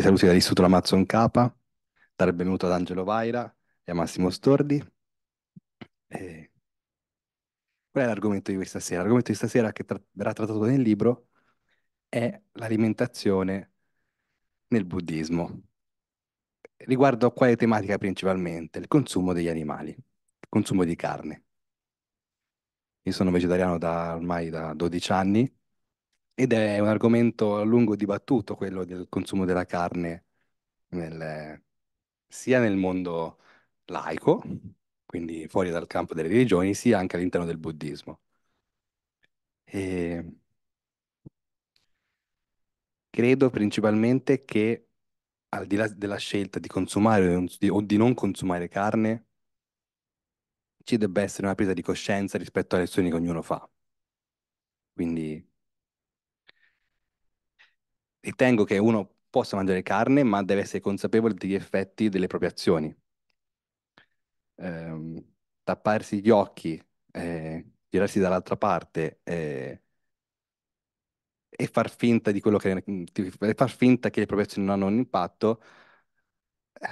E saluti dall'Istituto Lamazzo Capa, dare il benvenuto ad Angelo Vaira e a Massimo Stordi. E... Qual è l'argomento di questa sera? L'argomento di stasera che tra verrà trattato nel libro è l'alimentazione nel buddismo, riguardo a quale tematica principalmente? Il consumo degli animali, il consumo di carne. Io sono vegetariano da ormai da 12 anni ed è un argomento a lungo dibattuto quello del consumo della carne nel- sia nel mondo laico, quindi fuori dal campo delle religioni, sia anche all'interno del buddismo. E credo principalmente che al di là della scelta di consumare o di- non consumare carne, ci debba essere una presa di coscienza rispetto alle azioni che ognuno fa. Quindi ritengo che uno possa mangiare carne, ma deve essere consapevole degli effetti delle proprie azioni. Eh, tapparsi gli occhi, eh, girarsi dall'altra parte eh, e far finta di quello che mm, far finta che le proprie azioni non hanno un impatto eh,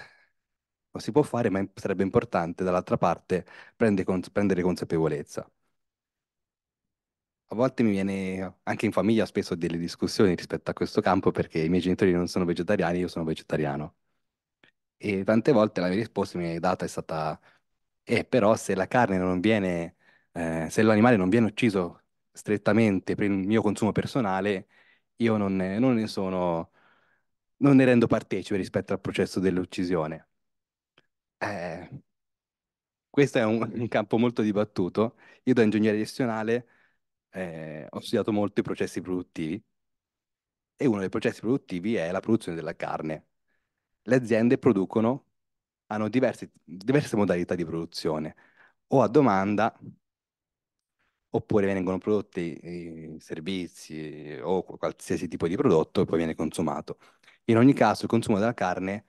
lo si può fare, ma sarebbe importante dall'altra parte prendere, consapevolezza. A volte mi viene anche in famiglia spesso delle discussioni rispetto a questo campo perché i miei genitori non sono vegetariani, io sono vegetariano. E tante volte la mia risposta mi è data è stata, eh, però se la carne non viene, eh, se l'animale non viene ucciso strettamente per il mio consumo personale, io non, non ne sono, non ne rendo partecipe rispetto al processo dell'uccisione. Eh, questo è un, un campo molto dibattuto. Io da ingegnere gestionale eh, ho studiato molto i processi produttivi e uno dei processi produttivi è la produzione della carne. Le aziende producono, hanno diversi, diverse modalità di produzione, o a domanda, oppure vengono prodotti eh, servizi eh, o qualsiasi tipo di prodotto e poi viene consumato. In ogni caso il consumo della carne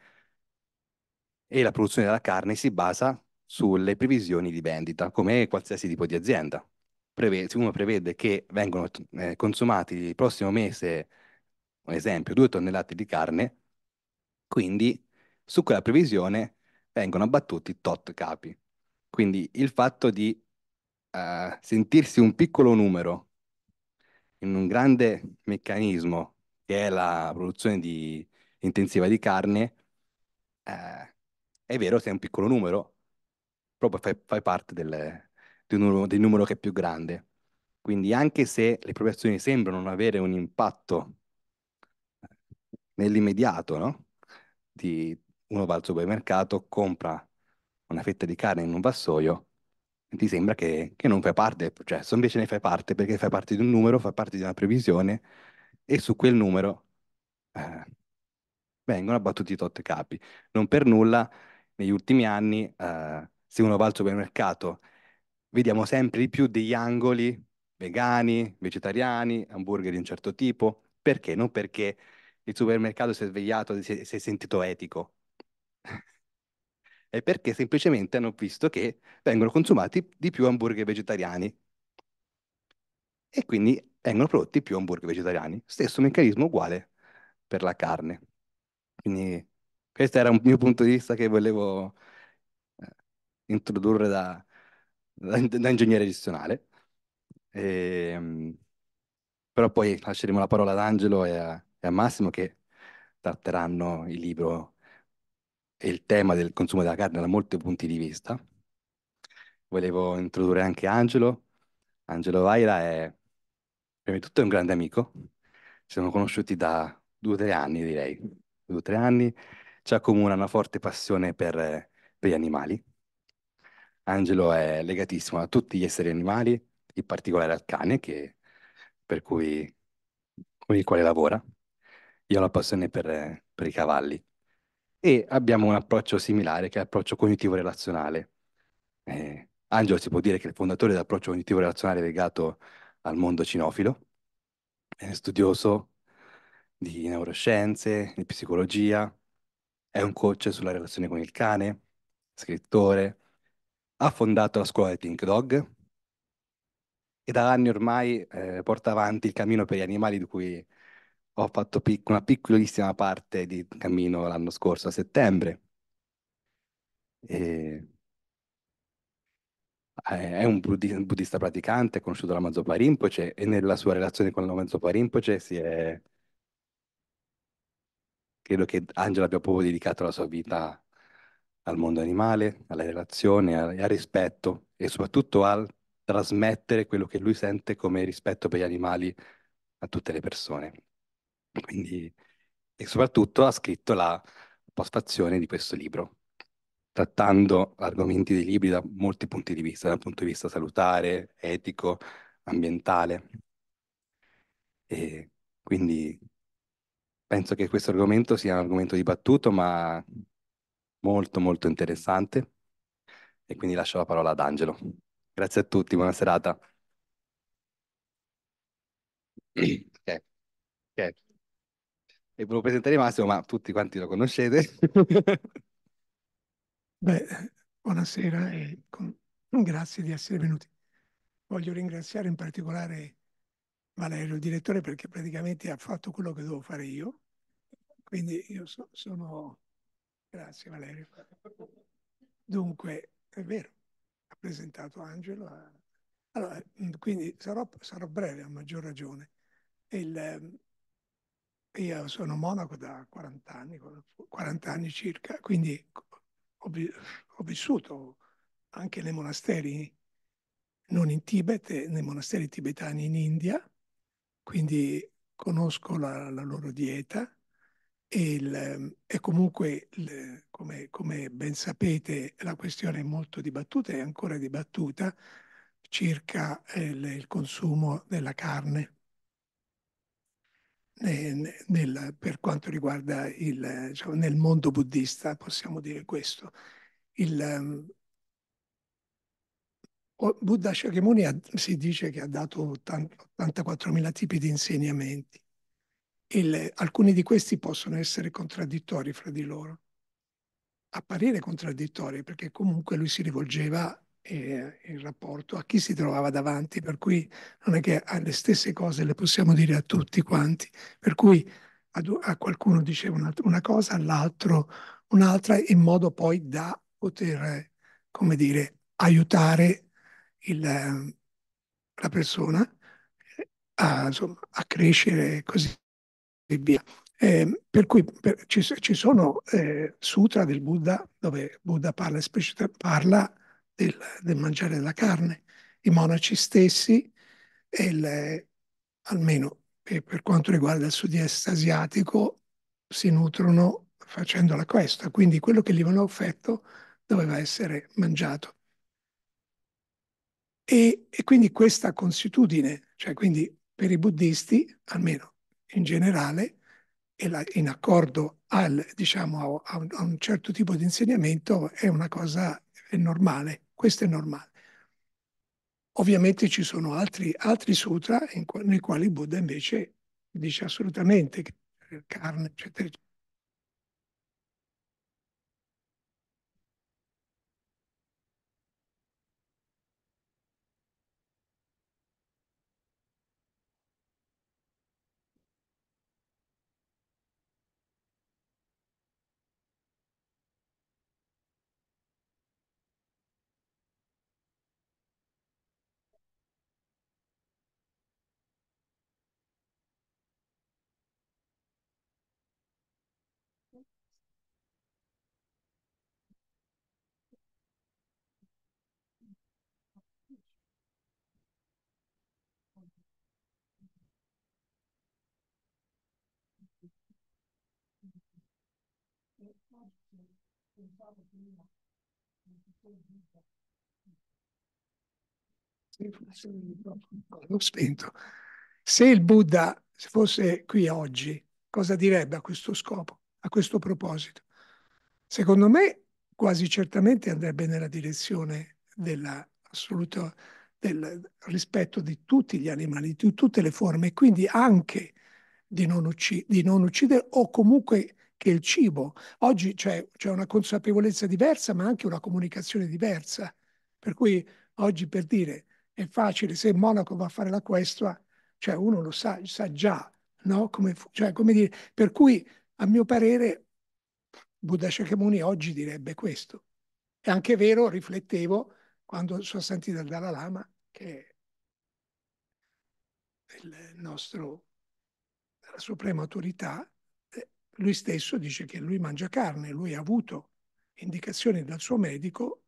e la produzione della carne si basa sulle previsioni di vendita, come qualsiasi tipo di azienda prevede, se uno prevede che vengono eh, consumati il prossimo mese, un esempio, due tonnellate di carne, quindi su quella previsione vengono abbattuti tot capi. Quindi il fatto di eh, sentirsi un piccolo numero in un grande meccanismo che è la produzione di, intensiva di carne, eh, è vero, sei un piccolo numero, proprio fai, fai parte del, di un numero, di un numero che è più grande. Quindi anche se le azioni sembrano non avere un impatto eh, nell'immediato, no? Di, uno va al supermercato, compra una fetta di carne in un vassoio, e ti sembra che, che, non fai parte del cioè, processo, invece ne fai parte perché fai parte di un numero, fai parte di una previsione e su quel numero eh, vengono abbattuti tot capi. Non per nulla negli ultimi anni, eh, se uno va al supermercato vediamo sempre di più degli angoli vegani, vegetariani, hamburger di un certo tipo. Perché? Non perché il supermercato si è svegliato e si è sentito etico. è perché semplicemente hanno visto che vengono consumati di più hamburger vegetariani. E quindi vengono prodotti più hamburger vegetariani. Stesso meccanismo uguale per la carne. Quindi questo era un mio punto di vista che volevo eh, introdurre da, da, da ingegnere gestionale. E, ehm, però poi lasceremo la parola ad Angelo e a, e a Massimo che tratteranno il libro e il tema del consumo della carne da molti punti di vista. Volevo introdurre anche Angelo. Angelo Vaira è prima di tutto un grande amico, ci siamo conosciuti da due o tre anni direi, due o tre anni, ci accomuna una forte passione per, per gli animali Angelo è legatissimo a tutti gli esseri animali, in particolare al cane, che, per cui, con il quale lavora. Io ho la passione per, per i cavalli. E abbiamo un approccio similare, che è l'approccio cognitivo-relazionale. Eh, Angelo si può dire che è il fondatore dell'approccio cognitivo-relazionale legato al mondo cinofilo, è studioso di neuroscienze, di psicologia, è un coach sulla relazione con il cane, scrittore, ha fondato la scuola di Pink Dog e da anni ormai eh, porta avanti il cammino per gli animali di cui ho fatto pic- una piccolissima parte di cammino l'anno scorso, a settembre. E... È un buddista praticante, conosciuto da Mazopa Rinpoche cioè, e nella sua relazione con la Mazopa Rinpoche cioè, si è... credo che Angela abbia proprio dedicato la sua vita al mondo animale, alla relazione, al, al rispetto e soprattutto al trasmettere quello che lui sente come rispetto per gli animali a tutte le persone. Quindi, e soprattutto ha scritto la postfazione di questo libro, trattando argomenti dei libri da molti punti di vista, dal punto di vista salutare, etico, ambientale. E quindi penso che questo argomento sia un argomento dibattuto, ma molto molto interessante e quindi lascio la parola ad Angelo. Grazie a tutti, buona serata. Okay. Okay. E volevo presentare Massimo, ma tutti quanti lo conoscete. Beh, buonasera e con... grazie di essere venuti. Voglio ringraziare in particolare Valerio, il direttore, perché praticamente ha fatto quello che dovevo fare io. Quindi io so, sono Grazie Valerio. Dunque, è vero, ha presentato Angelo. A... Allora, quindi sarò, sarò, breve, a maggior ragione. Il, ehm, io sono monaco da 40 anni, 40 anni circa, quindi ho, ho vissuto anche nei monasteri, non in Tibet, nei monasteri tibetani in India, quindi conosco la, la loro dieta, il, e ehm, comunque, il, come, come, ben sapete, la questione è molto dibattuta e ancora dibattuta circa il, eh, il consumo della carne nel, nel, per quanto riguarda il, diciamo, nel mondo buddista, possiamo dire questo. Il, ehm, Buddha Shakyamuni ha, si dice che ha dato 84.000 tipi di insegnamenti il, alcuni di questi possono essere contraddittori fra di loro, apparire contraddittori, perché comunque lui si rivolgeva eh, in rapporto a chi si trovava davanti, per cui non è che le stesse cose le possiamo dire a tutti quanti, per cui a, a qualcuno diceva una, una cosa, all'altro un'altra, in modo poi da poter, come dire, aiutare il, la persona eh, a, insomma, a crescere così via. Eh, per cui per, ci, ci, sono eh, sutra del Buddha dove Buddha parla, esplicitamente parla del, del, mangiare della carne. I monaci stessi, il, almeno per, per quanto riguarda il sud-est asiatico, si nutrono facendo la questa, quindi quello che gli avevano offerto doveva essere mangiato. E, e quindi questa consuetudine, cioè quindi per i buddhisti, almeno in generale e la, in accordo al, diciamo, a, a, un, certo tipo di insegnamento è una cosa è normale, questo è normale. Ovviamente ci sono altri, altri sutra in, nei quali Buddha invece dice assolutamente che carne, eccetera, cioè, eccetera nel corso pensavo prima, non ti sei vita. Se il l'ho spento. Se il Buddha fosse qui oggi, cosa direbbe a questo scopo, a questo proposito? Secondo me quasi certamente andrebbe nella direzione dell'assoluto del rispetto di tutti gli animali, di tutte le forme, quindi anche di non, ucc- di non uccidere o comunque che il cibo. Oggi c'è, c'è una consapevolezza diversa, ma anche una comunicazione diversa. Per cui oggi per dire è facile, se Monaco va a fare la questua, cioè uno lo sa, sa già, no? Come, cioè, come dire, per cui a mio parere Buddha Shakyamuni oggi direbbe questo. È anche vero, riflettevo, quando sono sentito dal Dalai Lama, che è il nostro, la suprema autorità, lui stesso dice che lui mangia carne, lui ha avuto indicazioni dal suo medico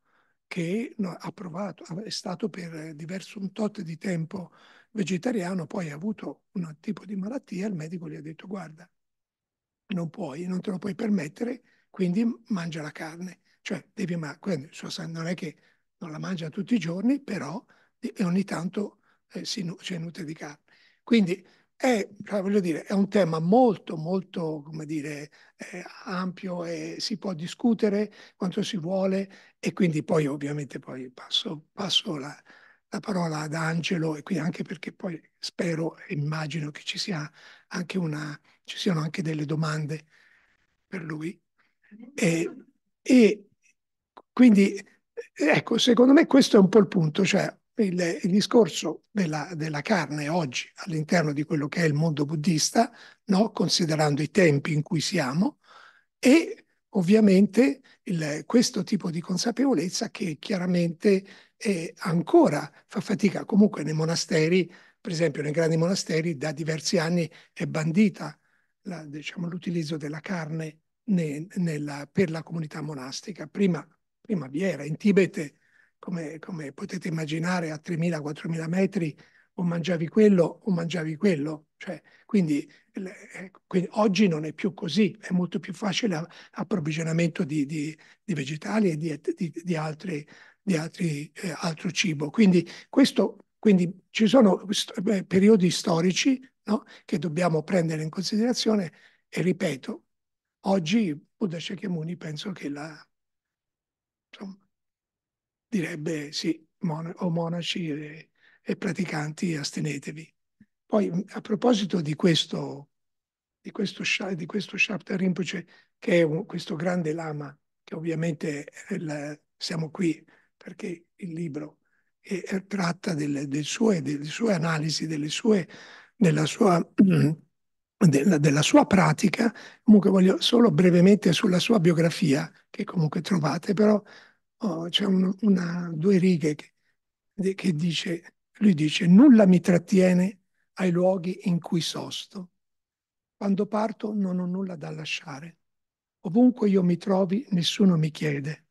che ha provato, è stato per diverso un tot di tempo vegetariano, poi ha avuto un tipo di malattia, il medico gli ha detto guarda, non puoi, non te lo puoi permettere, quindi mangia la carne. Cioè, devi ma- non è che non la mangia tutti i giorni, però ogni tanto eh, si nu- cioè, nutre di carne. Quindi è, cioè, dire, è, un tema molto, molto come dire, eh, ampio e si può discutere quanto si vuole e quindi poi ovviamente poi passo, passo la, la, parola ad Angelo e qui anche perché poi spero e immagino che ci, sia anche una, ci siano anche delle domande per lui. E, e quindi ecco, secondo me questo è un po' il punto, cioè il, il discorso della, della, carne oggi all'interno di quello che è il mondo buddista, no? considerando i tempi in cui siamo, e ovviamente il, questo tipo di consapevolezza che chiaramente è, ancora fa fatica, comunque nei monasteri, per esempio nei grandi monasteri, da diversi anni è bandita la, diciamo, l'utilizzo della carne ne, nella, per la comunità monastica. Prima, prima vi era, in Tibet come, come potete immaginare, a 3.000-4.000 metri o mangiavi quello o mangiavi quello. Cioè, quindi, eh, quindi, oggi non è più così, è molto più facile l'approvvigionamento di, di, di vegetali e di, di altri, altri, eh, altro cibo. Quindi, questo, quindi ci sono eh, periodi storici no, che dobbiamo prendere in considerazione e ripeto, oggi Buddha Shakyamuni penso che la, insomma, direbbe sì, mon- o monaci e, e praticanti, astenetevi. Poi a proposito di questo, di questo, di questo Shapta Rinpoche, che è un, questo grande lama, che ovviamente il, eh, siamo qui perché il libro è, è, tratta del, del sue, delle sue analisi, delle sue, della, sua, della, della sua pratica. Comunque voglio solo brevemente sulla sua biografia, che comunque trovate, però oh, c'è un, una, due righe che, che dice, lui dice, nulla mi trattiene ai luoghi in cui sosto. Quando parto non ho nulla da lasciare. Ovunque io mi trovi, nessuno mi chiede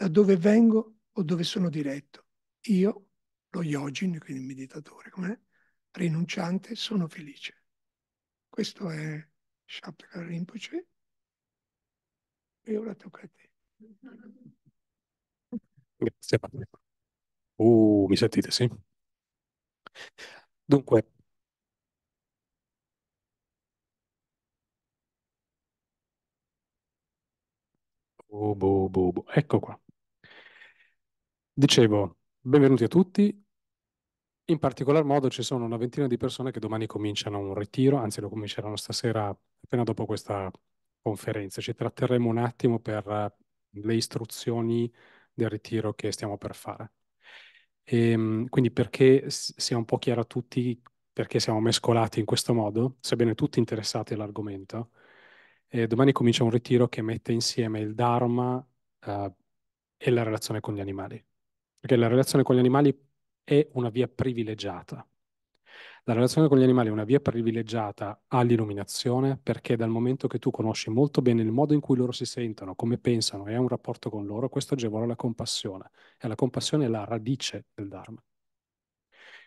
da dove vengo o dove sono diretto. Io, lo yogin, quindi il meditatore, come rinunciante, sono felice. Questo è Shapra Rinpoche. E ora tocca a te. Grazie Uh, mi sentite, sì? Dunque, Boh, boh, boh, boh. Ecco qua. Dicevo, benvenuti a tutti. In particolar modo ci sono una ventina di persone che domani cominciano un ritiro, anzi lo cominceranno stasera appena dopo questa conferenza. Ci tratteremo un attimo per le istruzioni del ritiro che stiamo per fare. E, ehm, quindi perché sia un po' chiaro a tutti perché siamo mescolati in questo modo, sebbene tutti interessati all'argomento, eh, domani comincia un ritiro che mette insieme il Dharma eh, e la relazione con gli animali, perché la relazione con gli animali è una via privilegiata la relazione con gli animali è una via privilegiata all'illuminazione perché dal momento che tu conosci molto bene il modo in cui loro si sentono, come pensano e hai un rapporto con loro, questo agevola la compassione e la compassione è la radice del Dharma.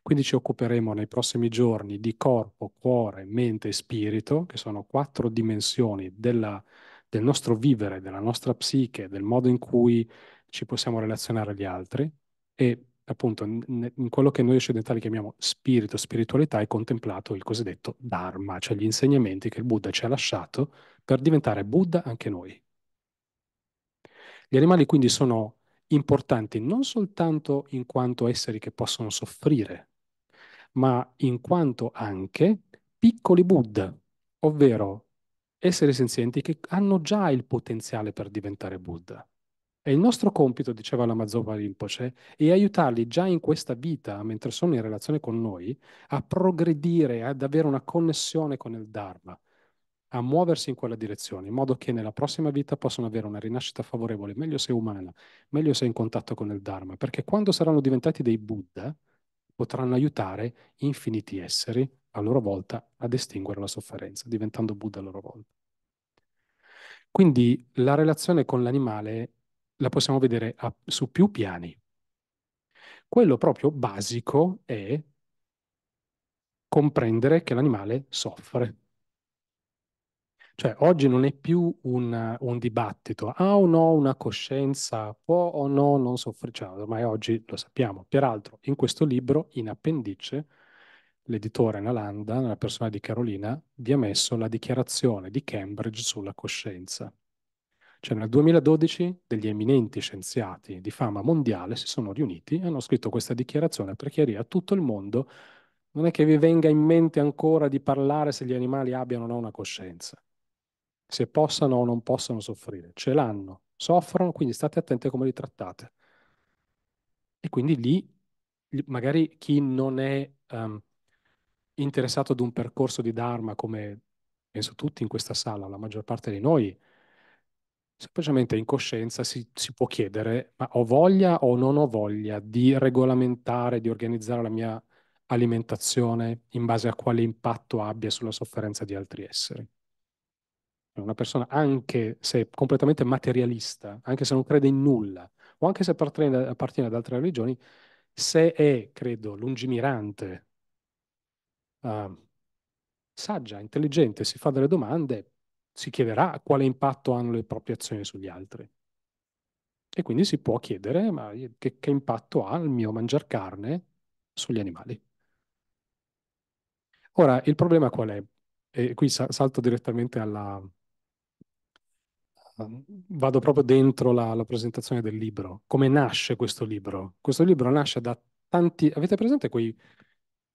Quindi ci occuperemo nei prossimi giorni di corpo, cuore, mente e spirito, che sono quattro dimensioni della, del nostro vivere, della nostra psiche, del modo in cui ci possiamo relazionare agli altri e appunto in quello che noi occidentali chiamiamo spirito, spiritualità, è contemplato il cosiddetto Dharma, cioè gli insegnamenti che il Buddha ci ha lasciato per diventare Buddha anche noi. Gli animali quindi mm. sono importanti non soltanto in quanto esseri che possono soffrire, ma in quanto anche piccoli Buddha, ovvero esseri senzienti che hanno già il potenziale per diventare Buddha. E il nostro compito, diceva la Mazzova Rinpoche, è aiutarli già in questa vita, mentre sono in relazione con noi, a progredire, ad avere una connessione con il Dharma, a muoversi in quella direzione, in modo che nella prossima vita possano avere una rinascita favorevole, meglio se umana, meglio se in contatto con il Dharma, perché quando saranno diventati dei Buddha potranno aiutare infiniti esseri, a loro volta, ad estinguere la sofferenza, diventando Buddha a loro volta. Quindi la relazione con l'animale la possiamo vedere a, su più piani. Quello proprio basico è comprendere che l'animale soffre. Cioè, oggi non è più un, un, dibattito, ha ah o no una coscienza, può o no non soffrire, cioè, ormai oggi lo sappiamo. Peraltro, in questo libro, in appendice, l'editore Nalanda, nella persona di Carolina, vi ha messo la dichiarazione di Cambridge sulla coscienza. Cioè nel 2012 degli eminenti scienziati di fama mondiale si sono riuniti e hanno scritto questa dichiarazione per chiarire a tutto il mondo non è che vi venga in mente ancora di parlare se gli animali abbiano o no una coscienza, se possano o non possano soffrire. Ce l'hanno, soffrono, quindi state attenti a come li trattate. E quindi lì magari chi non è um, interessato ad un percorso di Dharma, come penso tutti in questa sala, la maggior parte di noi, semplicemente in coscienza si, si, può chiedere ma ho voglia o non ho voglia di regolamentare, di organizzare la mia alimentazione in base a quale impatto abbia sulla sofferenza di altri esseri. Una persona, anche se completamente materialista, anche se non crede in nulla, o anche se appartiene, appartiene ad altre religioni, se è, credo, lungimirante, uh, saggia, intelligente, si fa delle domande, si chiederà quale impatto hanno le proprie azioni sugli altri. E quindi si può chiedere ma che, che impatto ha il mio mangiare carne sugli animali. Ora, il problema qual è? E qui salto direttamente alla... Ehm, vado proprio dentro la, la presentazione del libro. Come nasce questo libro? Questo libro nasce da tanti... Avete presente quei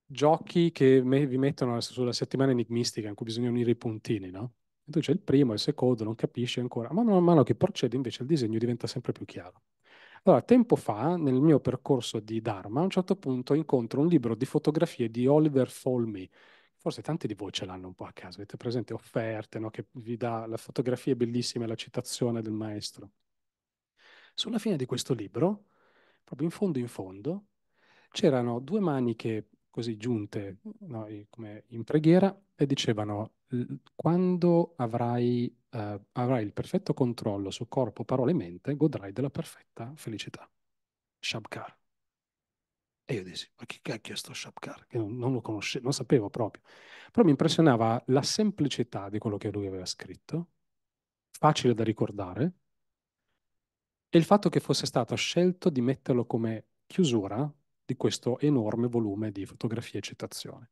giochi che vi mettono sulla settimana enigmistica in cui bisogna unire i puntini, no? mentre c'è il primo, il secondo, non capisce ancora, ma man mano che procede invece il disegno diventa sempre più chiaro. Allora, tempo fa, nel mio percorso di Dharma, a un certo punto incontro un libro di fotografie di Oliver Folmy, forse tanti di voi ce l'hanno un po' a casa. avete presente offerte no? che vi dà la fotografia bellissima e la citazione del maestro. Sulla fine di questo libro, proprio in fondo in fondo, c'erano due maniche così giunte no? come in preghiera e dicevano quando avrai, eh, avrai il perfetto controllo su corpo, parole e mente, godrai della perfetta felicità. Shabkar. E io dissi, ma chi cacchio è sto Shabkar? Che non, non lo conoscevo, non sapevo proprio. Però mi impressionava la semplicità di quello che lui aveva scritto, facile da ricordare, e il fatto che fosse stato scelto di metterlo come chiusura di questo enorme volume di fotografie e citazioni.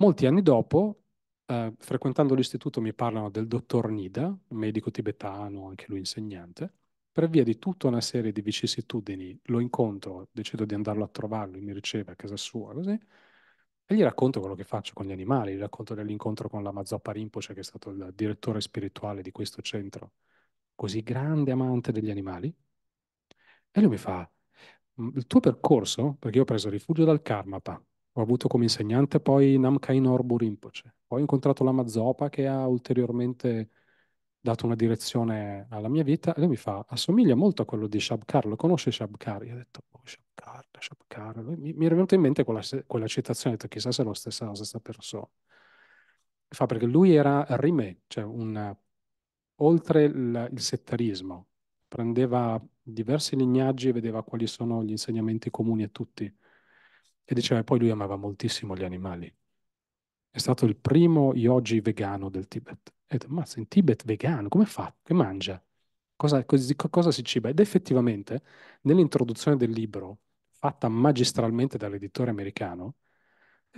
Molti anni dopo, eh, frequentando l'istituto, mi parlano del dottor Nida, un medico tibetano, anche lui insegnante. Per via di tutta una serie di vicissitudini lo incontro, decido di andarlo a trovarlo, mi riceve a casa sua, così. E gli racconto quello che faccio con gli animali, gli racconto dell'incontro con la Mazzoppa Rinpoche, che è stato il direttore spirituale di questo centro, così grande amante degli animali. E lui mi fa, il tuo percorso, perché io ho preso rifugio dal Karmapa, ho avuto come insegnante poi Namkai Norbu Rinpoche, poi ho incontrato Lama Zopa che ha ulteriormente dato una direzione alla mia vita e lui mi fa, assomiglia molto a quello di Shabkar, lo conosce Shabkar? Io ho detto, oh, Shabkar, Shabkar, mi, mi era venuta in mente quella, quella citazione, ho detto chissà se è la stessa, la stessa persona. Mi fa perché lui era Rime, cioè un, oltre il, il settarismo, prendeva diversi lignaggi e vedeva quali sono gli insegnamenti comuni a tutti e diceva poi lui amava moltissimo gli animali. È stato il primo yogi vegano del Tibet. E detto, mazza, in Tibet vegano, come fa? Che mangia? Cosa, cosa, cosa si ciba? Ed effettivamente, nell'introduzione del libro, fatta magistralmente dall'editore americano,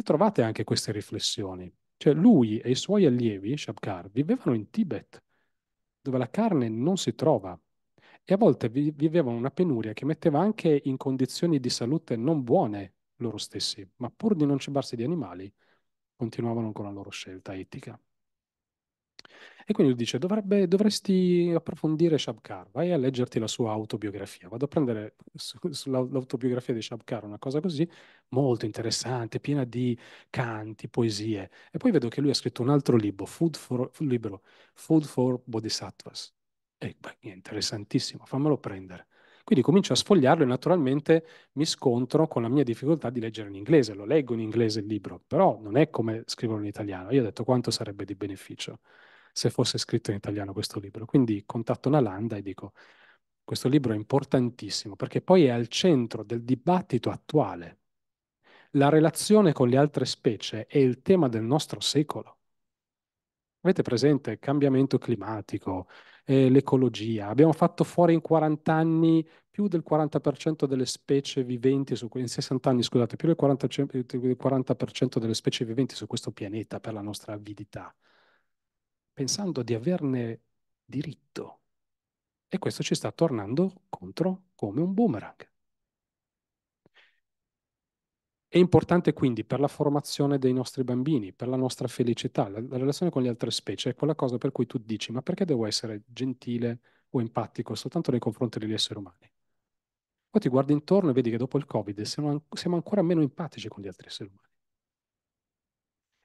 trovate anche queste riflessioni. Cioè lui e i suoi allievi, Shabkar, vivevano in Tibet, dove la carne non si trova, e a volte vivevano una penuria che metteva anche in condizioni di salute non buone loro stessi, ma pur di non cibarsi di animali, continuavano con la loro scelta etica. E quindi lui dice, dovrebbe, dovresti approfondire Shabkar, vai a leggerti la sua autobiografia. Vado a prendere su, sull'autobiografia di Shabkar una cosa così, molto interessante, piena di canti, poesie. E poi vedo che lui ha scritto un altro libro, Food for, libro, Food for Bodhisattvas. E beh, è interessantissimo, fammelo prendere. Quindi comincio a sfogliarlo e naturalmente mi scontro con la mia difficoltà di leggere in inglese. Lo leggo in inglese il libro, però non è come scriverlo in italiano. Io ho detto quanto sarebbe di beneficio se fosse scritto in italiano questo libro. Quindi contatto Nalanda e dico questo libro è importantissimo perché poi è al centro del dibattito attuale. La relazione con le altre specie è il tema del nostro secolo. Avete presente il cambiamento climatico, eh, l'ecologia. Abbiamo fatto fuori in 40 anni più del 40% delle specie viventi su, in 60 anni, scusate, più del 40%, 40 eh, delle specie viventi su questo pianeta per la nostra avidità, pensando di averne diritto. E questo ci sta tornando contro come un boomerang. È importante quindi per la formazione dei nostri bambini, per la nostra felicità, la, la relazione con le altre specie è ecco quella cosa per cui tu dici ma perché devo essere gentile o empatico soltanto nei confronti degli esseri umani? Poi ti guardi intorno e vedi che dopo il Covid siamo, siamo ancora meno empatici con gli altri esseri umani.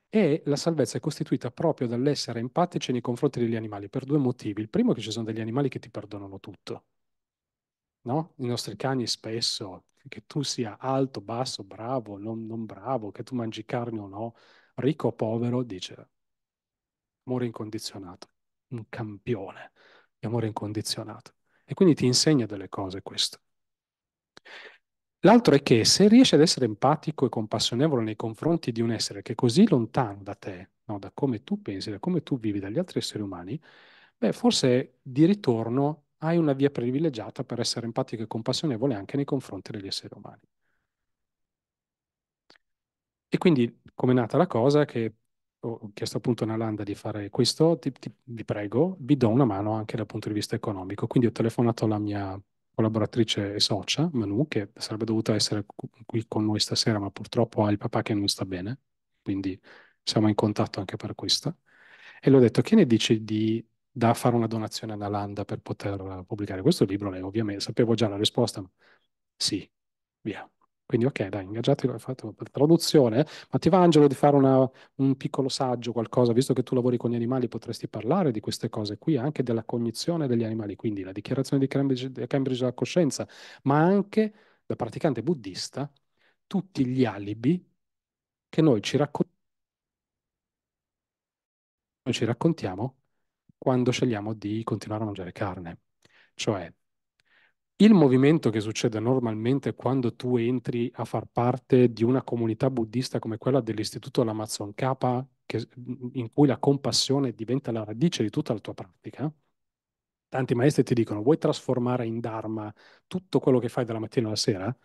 E la salvezza è costituita proprio dall'essere empatici nei confronti degli animali per due motivi. Il primo è che ci sono degli animali che ti perdonano tutto. No? I nostri cani spesso che tu sia alto, basso, bravo, non, non bravo, che tu mangi carne o no, ricco o povero, dice amore incondizionato, un campione di amore incondizionato. E quindi ti insegna delle cose questo. L'altro è che se riesci ad essere empatico e compassionevole nei confronti di un essere che è così lontano da te, no, da come tu pensi, da come tu vivi, dagli altri esseri umani, beh, forse di ritorno hai una via privilegiata per essere empatico e compassionevole anche nei confronti degli esseri umani. E quindi come è nata la cosa che ho chiesto appunto a Nalanda di fare questo, ti, ti, vi prego, vi do una mano anche dal punto di vista economico. Quindi ho telefonato alla mia collaboratrice e socia, Manu, che sarebbe dovuta essere qui con noi stasera, ma purtroppo ha il papà che non sta bene, quindi siamo in contatto anche per questo. E le ho detto, che ne dici di da fare una donazione a Nalanda per poter eh, pubblicare questo libro? Lei ovviamente sapevo già la risposta, ma sì, via. Quindi ok, dai, ingaggiati, hai fatto per traduzione. Ma ti va Angelo di fare una, un piccolo saggio, qualcosa, visto che tu lavori con gli animali, potresti parlare di queste cose qui, anche della cognizione degli animali, quindi la dichiarazione di Cambridge, di Cambridge della coscienza, ma anche, da praticante buddista, tutti gli alibi che noi ci, raccont noi ci raccontiamo quando scegliamo di continuare a mangiare carne. Cioè, il movimento che succede normalmente quando tu entri a far parte di una comunità buddista come quella dell'Istituto Lamazon Kappa, che, in cui la compassione diventa la radice di tutta la tua pratica, tanti maestri ti dicono vuoi trasformare in Dharma tutto quello che fai dalla mattina alla sera?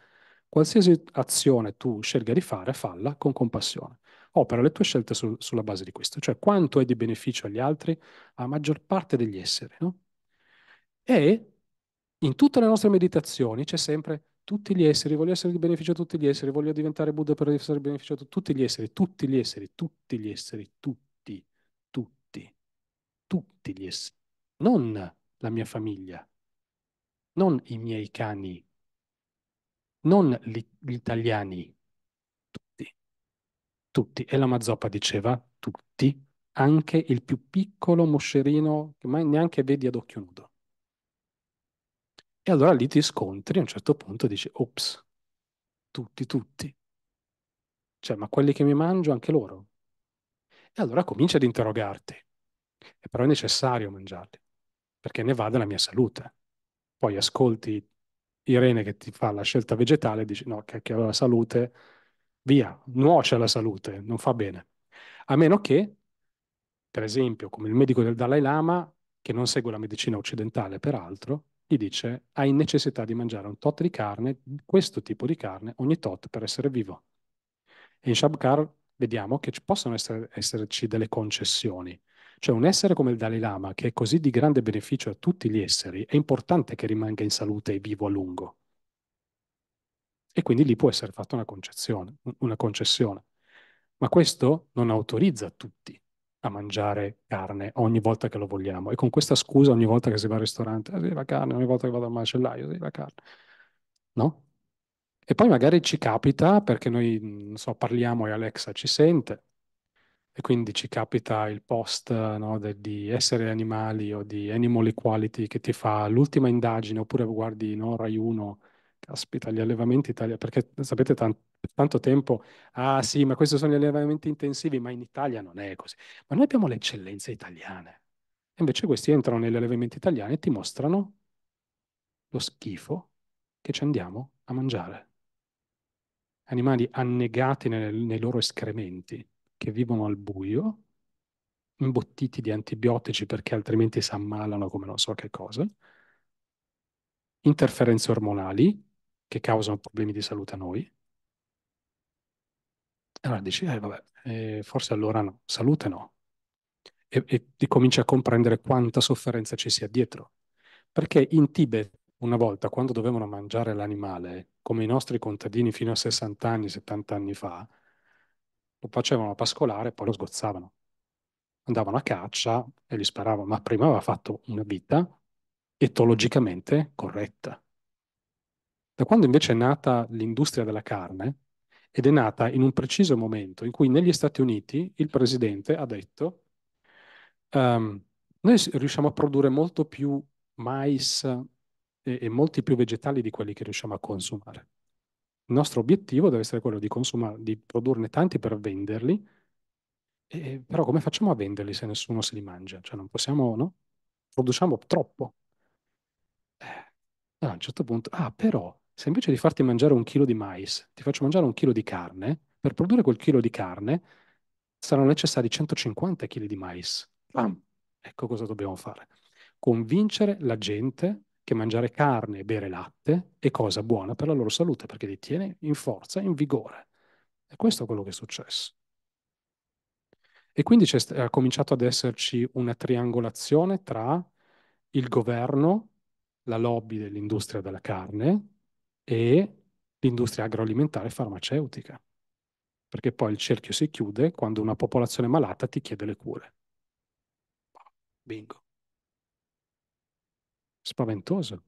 Qualsiasi azione tu scelga di fare, falla con compassione opera le tue scelte su, sulla base di questo, cioè quanto è di beneficio agli altri, alla maggior parte degli esseri. No? E in tutte le nostre meditazioni c'è sempre tutti gli esseri, voglio essere di beneficio a tutti gli esseri, voglio diventare Buddha per essere di beneficio a tutti gli esseri, tutti gli esseri, tutti gli esseri, tutti, tutti, tutti gli esseri, non la mia famiglia, non i miei cani, non gli, gli italiani, tutti. E la Mazzoppa diceva tutti, anche il più piccolo moscerino che mai neanche vedi ad occhio nudo. E allora lì ti scontri a un certo punto dici, ops, tutti, tutti. Cioè, ma quelli che mi mangio, anche loro. E allora cominci ad interrogarti. E però è necessario mangiarli, perché ne va della mia salute. Poi ascolti Irene che ti fa la scelta vegetale e dici, no, che, che la salute via, nuoce alla salute, non fa bene. A meno che, per esempio, come il medico del Dalai Lama, che non segue la medicina occidentale peraltro, gli dice hai necessità di mangiare un tot di carne, questo tipo di carne, ogni tot per essere vivo. E in Shabkar vediamo che ci possono essere, esserci delle concessioni. Cioè un essere come il Dalai Lama, che è così di grande beneficio a tutti gli esseri, è importante che rimanga in salute e vivo a lungo e quindi lì può essere fatta una, una concessione. Ma questo non autorizza tutti a mangiare carne ogni volta che lo vogliamo e con questa scusa ogni volta che si va al ristorante, ah, sì, la carne, ogni volta che vado al macellaio, sì, la carne. No? E poi magari ci capita, perché noi, non so, parliamo e Alexa ci sente, e quindi ci capita il post no, de, di essere animali o di animal equality che ti fa l'ultima indagine, oppure guardi no, Rai 1 caspita, gli allevamenti italiani, perché sapete tan- tanto tempo, ah sì, ma questi sono gli allevamenti intensivi, ma in Italia non è così. Ma noi abbiamo le eccellenze italiane. E invece questi entrano negli allevamenti italiani e ti mostrano lo schifo che ci andiamo a mangiare. Animali annegati nel, nei loro escrementi, che vivono al buio, imbottiti di antibiotici perché altrimenti si ammalano come non so che cosa, interferenze ormonali, che causano problemi di salute a noi. Allora dici, eh, vabbè, eh, forse allora no, salute no. E, e, e cominci a comprendere quanta sofferenza ci sia dietro. Perché in Tibet, una volta, quando dovevano mangiare l'animale, come i nostri contadini fino a 60 anni, 70 anni fa, lo facevano pascolare e poi lo sgozzavano. Andavano a caccia e gli sparavano, ma prima aveva fatto una vita etologicamente corretta. Da quando invece è nata l'industria della carne, ed è nata in un preciso momento in cui negli Stati Uniti il presidente ha detto um, noi riusciamo a produrre molto più mais e, e, molti più vegetali di quelli che riusciamo a consumare. Il nostro obiettivo deve essere quello di, di produrne tanti per venderli, e, però come facciamo a venderli se nessuno se li mangia? Cioè non possiamo, no? Produciamo troppo. Eh, a un certo punto, ah però se invece di farti mangiare un chilo di mais, ti faccio mangiare un chilo di carne, per produrre quel chilo di carne saranno necessari 150 kg di mais. Bam. Ah. Ecco cosa dobbiamo fare. Convincere la gente che mangiare carne e bere latte è cosa buona per la loro salute, perché li tiene in forza, in vigore. E questo è quello che è successo. E quindi ha cominciato ad esserci una triangolazione tra il governo, la lobby dell'industria della carne, e l'industria agroalimentare e farmaceutica, perché poi il cerchio si chiude quando una popolazione malata ti chiede le cure. Bingo. Spaventoso.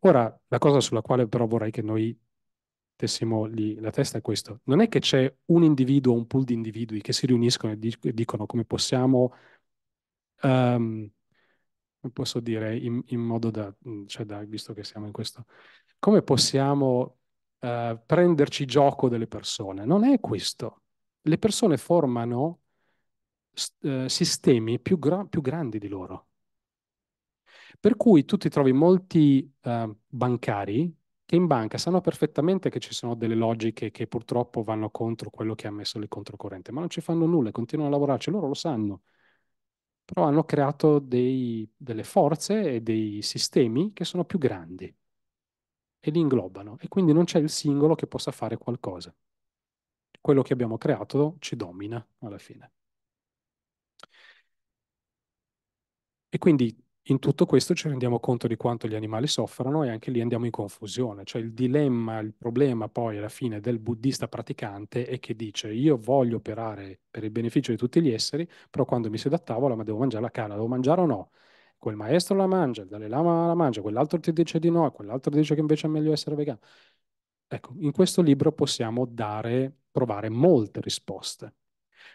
Ora, la cosa sulla quale però vorrei che noi tessimo lì la testa è questo. Non è che c'è un individuo, o un pool di individui che si riuniscono e, dic e dicono come possiamo, um, come posso dire, in, in modo da, cioè da, visto che siamo in questo, come possiamo eh, prenderci gioco delle persone? Non è questo. Le persone formano eh, sistemi più, gra più, grandi di loro. Per cui tu ti trovi molti eh, bancari che in banca sanno perfettamente che ci sono delle logiche che purtroppo vanno contro quello che ha messo il controcorrente, ma non ci fanno nulla, continuano a lavorarci, loro lo sanno però hanno creato dei, delle forze e dei sistemi che sono più grandi e li inglobano e quindi non c'è il singolo che possa fare qualcosa. Quello che abbiamo creato ci domina alla fine. E quindi in tutto questo ci rendiamo conto di quanto gli animali soffrono e anche lì andiamo in confusione, cioè il dilemma, il problema poi alla fine del buddista praticante è che dice io voglio operare per il beneficio di tutti gli esseri, però quando mi siedo a tavola ma devo mangiare la cana, devo mangiare o no? quel maestro la mangia, il Dalai Lama la mangia, quell'altro ti dice di no, quell'altro dice che invece è meglio essere vegano. Ecco, in questo libro possiamo dare, trovare molte risposte.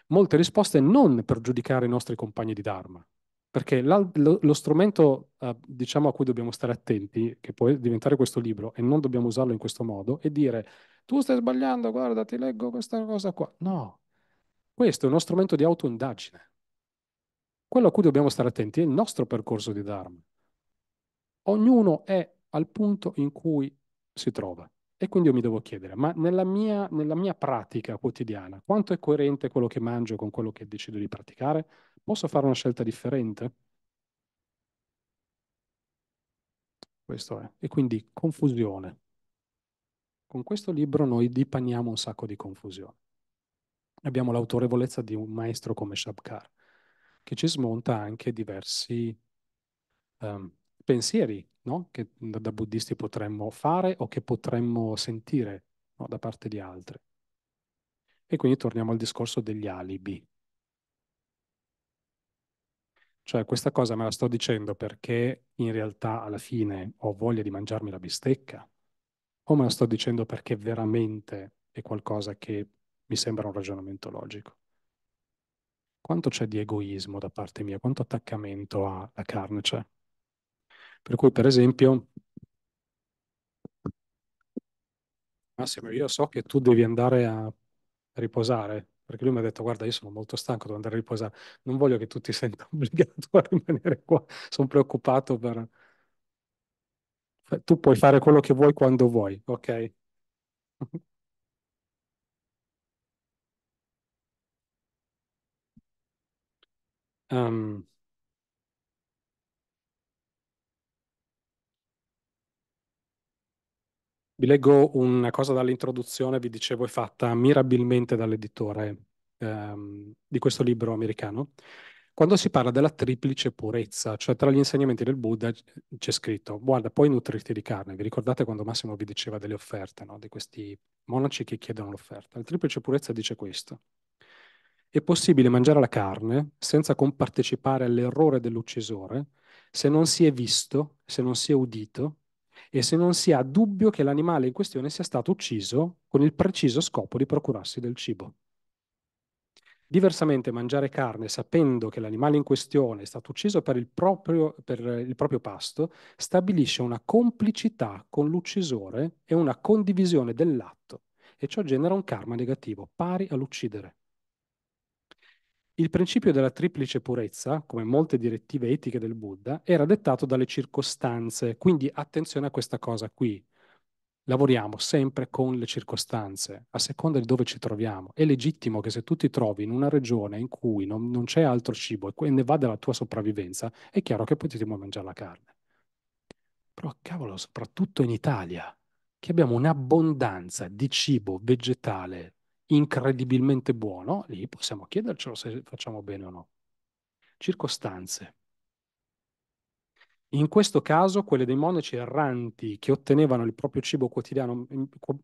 Molte risposte non per giudicare i nostri compagni di Dharma, perché lo, lo, strumento eh, diciamo a cui dobbiamo stare attenti, che può diventare questo libro, e non dobbiamo usarlo in questo modo, è dire tu stai sbagliando, guarda, ti leggo questa cosa qua. No, questo è uno strumento di autoindagine. Quello a cui dobbiamo stare attenti è il nostro percorso di Dharma. Ognuno è al punto in cui si trova. E quindi io mi devo chiedere, ma nella mia, nella mia, pratica quotidiana, quanto è coerente quello che mangio con quello che decido di praticare? Posso fare una scelta differente? Questo è. E quindi confusione. Con questo libro noi dipaniamo un sacco di confusione. Abbiamo l'autorevolezza di un maestro come Shabkar che ci smonta anche diversi um, pensieri no? che da buddisti potremmo fare o che potremmo sentire no? da parte di altri. E quindi torniamo al discorso degli alibi. Cioè questa cosa me la sto dicendo perché in realtà alla fine ho voglia di mangiarmi la bistecca o me la sto dicendo perché veramente è qualcosa che mi sembra un ragionamento logico quanto c'è di egoismo da parte mia, quanto attaccamento alla carne c'è. Cioè, per cui, per esempio, Massimo, io so che tu devi andare a riposare, perché lui mi ha detto, guarda, io sono molto stanco, devo andare a riposare, non voglio che tu ti senta obbligato a rimanere qua, sono preoccupato per... Tu puoi fare quello che vuoi quando vuoi, ok? Um, vi leggo una cosa dall'introduzione, vi dicevo, è fatta mirabilmente dall'editore ehm, di questo libro americano. Quando si parla della triplice purezza, cioè tra gli insegnamenti del Buddha c'è scritto, guarda, puoi nutrirti di carne. Vi ricordate quando Massimo vi diceva delle offerte, no? di questi monaci che chiedono l'offerta? La triplice purezza dice questo. È possibile mangiare la carne senza compartecipare all'errore dell'uccisore se non si è visto, se non si è udito e se non si ha dubbio che l'animale in questione sia stato ucciso con il preciso scopo di procurarsi del cibo. Diversamente, mangiare carne sapendo che l'animale in questione è stato ucciso per il, proprio, per il proprio pasto stabilisce una complicità con l'uccisore e una condivisione dell'atto, e ciò genera un karma negativo pari all'uccidere. Il principio della triplice purezza, come molte direttive etiche del Buddha, era dettato dalle circostanze, quindi attenzione a questa cosa qui. Lavoriamo sempre con le circostanze, a seconda di dove ci troviamo. È legittimo che se tu ti trovi in una regione in cui non, non c'è altro cibo e ne va della tua sopravvivenza, è chiaro che poi ti devi mangiare la carne. Però cavolo, soprattutto in Italia, che abbiamo un'abbondanza di cibo vegetale incredibilmente buono, lì possiamo chiedercelo se facciamo bene o no. Circostanze. In questo caso, quelle dei monaci erranti che ottenevano il proprio cibo quotidiano,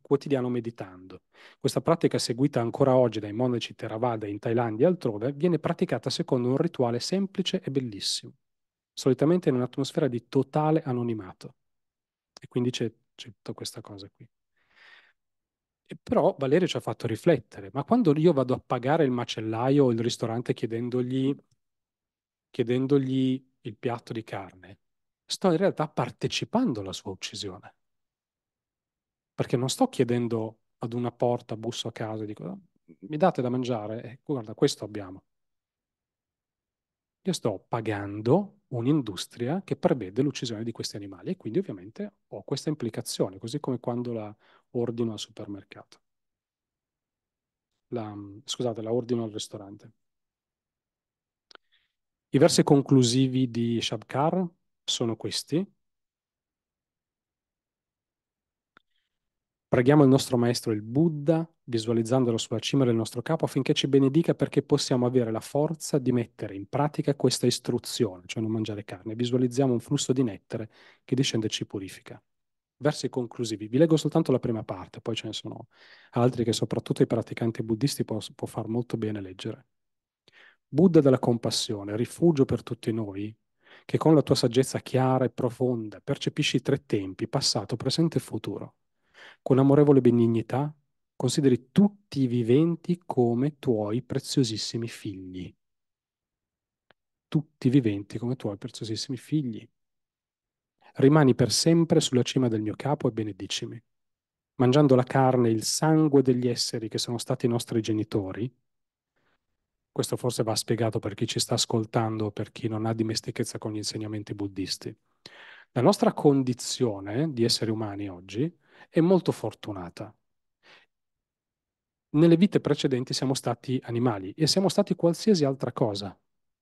quotidiano, meditando. Questa pratica, seguita ancora oggi dai monaci Theravada in Thailandia e altrove, viene praticata secondo un rituale semplice e bellissimo, solitamente in un'atmosfera di totale anonimato. E quindi c'è tutta questa cosa qui però Valerio ci ha fatto riflettere, ma quando io vado a pagare il macellaio o il ristorante chiedendogli, chiedendogli il piatto di carne, sto in realtà partecipando alla sua uccisione. Perché non sto chiedendo ad una porta, busso a casa e dico mi date da mangiare? Eh, guarda, questo abbiamo. Io sto pagando un'industria che prevede l'uccisione di questi animali e quindi ovviamente ho questa implicazione, così come quando la ordino al supermercato. La, scusate, la ordino al ristorante. I versi conclusivi di Shabkar sono questi. Preghiamo il nostro maestro, il Buddha, visualizzandolo sulla cima del nostro capo affinché ci benedica perché possiamo avere la forza di mettere in pratica questa istruzione, cioè non mangiare carne. Visualizziamo un flusso di nettere che discende e ci purifica versi conclusivi. Vi leggo soltanto la prima parte, poi ce ne sono altri che soprattutto i praticanti buddisti può, può far molto bene leggere. Buddha della compassione, rifugio per tutti noi, che con la tua saggezza chiara e profonda percepisci i tre tempi, passato, presente e futuro. Con amorevole benignità consideri tutti i viventi come tuoi preziosissimi figli. Tutti i viventi come tuoi preziosissimi figli rimani per sempre sulla cima del mio capo e benedicimi. Mangiando la carne e il sangue degli esseri che sono stati i nostri genitori, questo forse va spiegato per chi ci sta ascoltando, per chi non ha dimestichezza con gli insegnamenti buddisti. La nostra condizione di esseri umani oggi è molto fortunata. Nelle vite precedenti siamo stati animali e siamo stati qualsiasi altra cosa,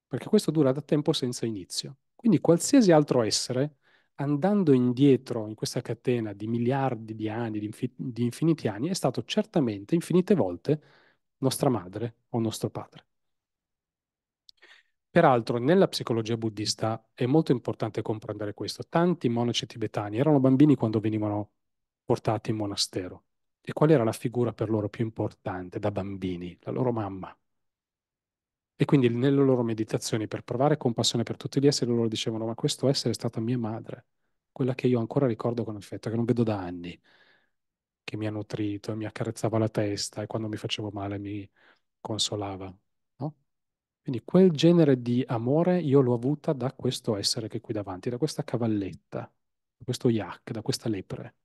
perché questo dura da tempo senza inizio. Quindi qualsiasi altro essere andando indietro in questa catena di miliardi di anni, di, infin- di infiniti anni, è stato certamente infinite volte nostra madre o nostro padre. Peraltro, nella psicologia buddista è molto importante comprendere questo. Tanti monaci tibetani erano bambini quando venivano portati in monastero. E qual era la figura per loro più importante da bambini? La loro mamma. E quindi nelle loro meditazioni, per provare compassione per tutti gli esseri, loro dicevano, ma questo essere è stata mia madre, quella che io ancora ricordo con affetto, che non vedo da anni, che mi ha nutrito, mi accarezzava la testa e quando mi facevo male mi consolava. No? Quindi quel genere di amore io l'ho avuta da questo essere che è qui davanti, da questa cavalletta, da questo yak, da questa lepre.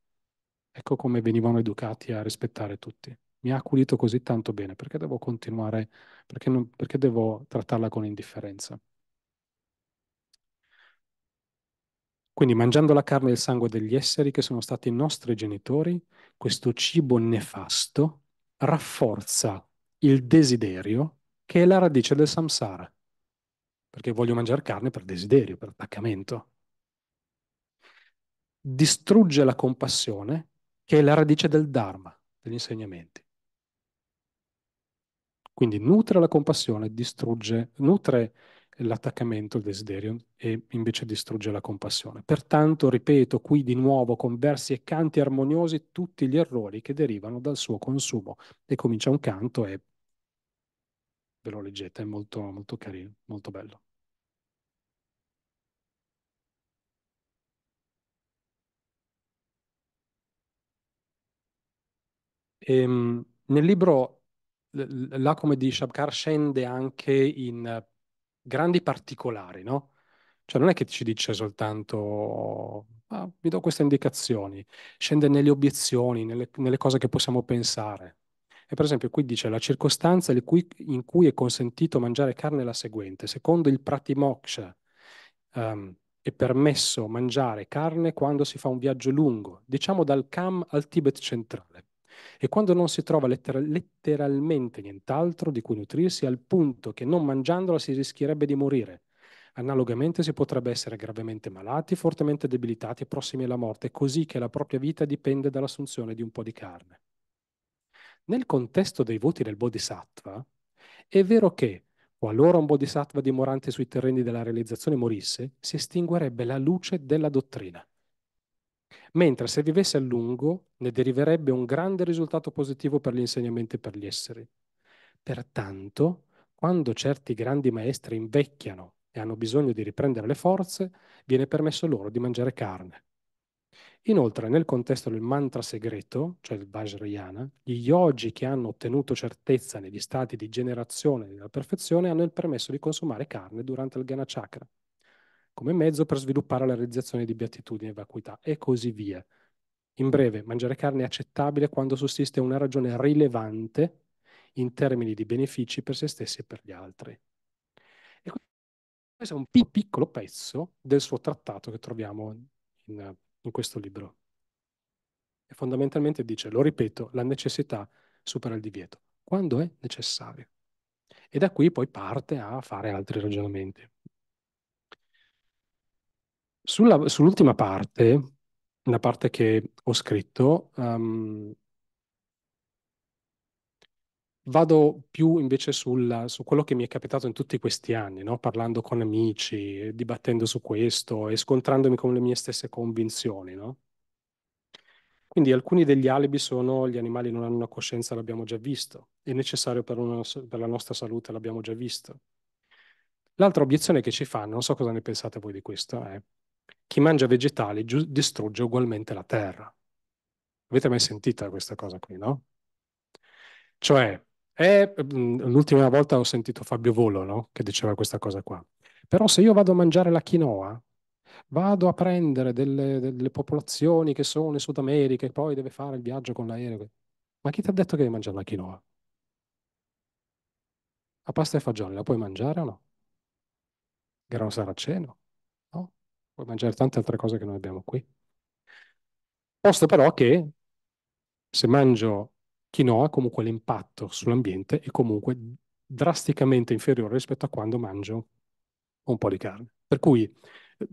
Ecco come venivano educati a rispettare tutti mi ha accudito così tanto bene, perché devo continuare, perché, non, perché devo trattarla con indifferenza? Quindi mangiando la carne e il sangue degli esseri che sono stati i nostri genitori, questo cibo nefasto rafforza il desiderio che è la radice del samsara. Perché voglio mangiare carne per desiderio, per attaccamento. Distrugge la compassione che è la radice del Dharma, degli insegnamenti. Quindi nutre la compassione, distrugge, nutre l'attaccamento, il desiderio e invece distrugge la compassione. Pertanto, ripeto qui di nuovo con versi e canti armoniosi tutti gli errori che derivano dal suo consumo. E comincia un canto e ve lo leggete, è molto, molto carino, molto bello. Ehm, nel libro là, come di Shabkar, scende anche in eh, grandi particolari, no? Cioè non è che ci dice soltanto ah, mi do queste indicazioni, scende nelle obiezioni, nelle, nelle, cose che possiamo pensare. E per esempio qui dice la circostanza in cui è consentito mangiare carne è la seguente. Secondo il Pratimoksha um, ehm, è permesso mangiare carne quando si fa un viaggio lungo, diciamo dal Kam al Tibet centrale. E quando non si trova letter- letteralmente nient'altro di cui nutrirsi, al punto che non mangiandola si rischierebbe di morire. Analogamente si potrebbe essere gravemente malati, fortemente debilitati e prossimi alla morte, così che la propria vita dipende dall'assunzione di un po' di carne. Nel contesto dei voti del Bodhisattva, è vero che, qualora un Bodhisattva dimorante sui terreni della realizzazione morisse, si estinguerebbe la luce della dottrina. Mentre se vivesse a lungo ne deriverebbe un grande risultato positivo per gli insegnamenti e per gli esseri. Pertanto, quando certi grandi maestri invecchiano e hanno bisogno di riprendere le forze, viene permesso loro di mangiare carne. Inoltre, nel contesto del mantra segreto, cioè il Vajrayana, gli yogi che hanno ottenuto certezza negli stati di generazione della perfezione hanno il permesso di consumare carne durante il Ganachakra come mezzo per sviluppare la realizzazione di beatitudine e vacuità e così via. In breve, mangiare carne è accettabile quando sussiste una ragione rilevante in termini di benefici per se stessi e per gli altri. E questo è un piccolo pezzo del suo trattato che troviamo in, in questo libro. E fondamentalmente dice, lo ripeto, la necessità supera il divieto, quando è necessario. E da qui poi parte a fare altri ragionamenti. Sulla, sull'ultima parte, la parte che ho scritto, um, vado più invece sul, su quello che mi è capitato in tutti questi anni, no? parlando con amici, dibattendo su questo e scontrandomi con le mie stesse convinzioni. No? Quindi alcuni degli alibi sono gli animali non hanno una coscienza, l'abbiamo già visto, è necessario per, una, per la nostra salute, l'abbiamo già visto. L'altra obiezione che ci fanno, non so cosa ne pensate voi di questo, è eh. Chi mangia vegetali distrugge ugualmente la terra. Avete mai sentito questa cosa qui, no? Cioè, è, mm, l'ultima volta ho sentito Fabio Volo, no? Che diceva questa cosa qua. Però se io vado a mangiare la quinoa, vado a prendere delle, delle popolazioni che sono in Sud America e poi deve fare il viaggio con l'aereo. Ma chi ti ha detto che devi mangiare la quinoa? La pasta e fagioli la puoi mangiare o no? Grano saraceno? puoi mangiare tante altre cose che non abbiamo qui. Posto però che se mangio quinoa comunque l'impatto sull'ambiente è comunque drasticamente inferiore rispetto a quando mangio un po' di carne. Per cui,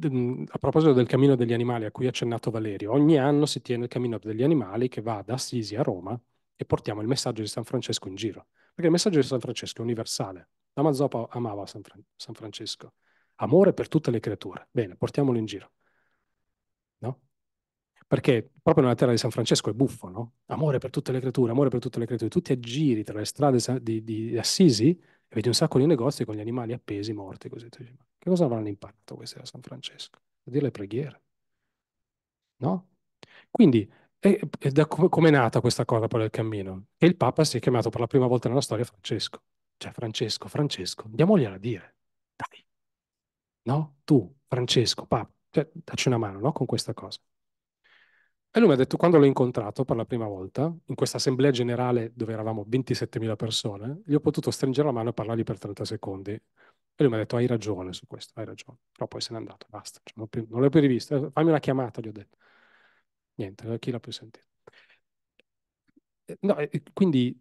ehm, a proposito del cammino degli animali a cui ha accennato Valerio, ogni anno si tiene il cammino degli animali che va da Assisi a Roma e portiamo il messaggio di San Francesco in giro, perché il messaggio di San Francesco è universale. La Mazzopa amava San, Fran San Francesco amore per tutte le creature. Bene, portiamolo in giro. No? Perché proprio nella terra di San Francesco è buffo, no? Amore per tutte le creature, amore per tutte le creature. Tu ti aggiri tra le strade di, di Assisi e vedi un sacco di negozi con gli animali appesi, morti, così. Che cosa avranno impatto questi da San Francesco? A dire le preghiere. No? Quindi, e, e da come è nata questa cosa poi del cammino? E il Papa si è chiamato per la prima volta nella storia Francesco. Cioè, Francesco, Francesco, andiamogliela a dire. Dai no? Tu, Francesco, Papa, cioè, dacci una mano no? con questa cosa. E lui mi ha detto, quando l'ho incontrato per la prima volta, in questa assemblea generale dove eravamo 27.000 persone, gli ho potuto stringere la mano e parlargli per 30 secondi. E lui mi ha detto, hai ragione su questo, hai ragione. Però poi se n'è andato, basta, cioè, non, più, non l'ho più rivisto. Fammi una chiamata, gli ho detto. Niente, chi l'ha più sentito? No, quindi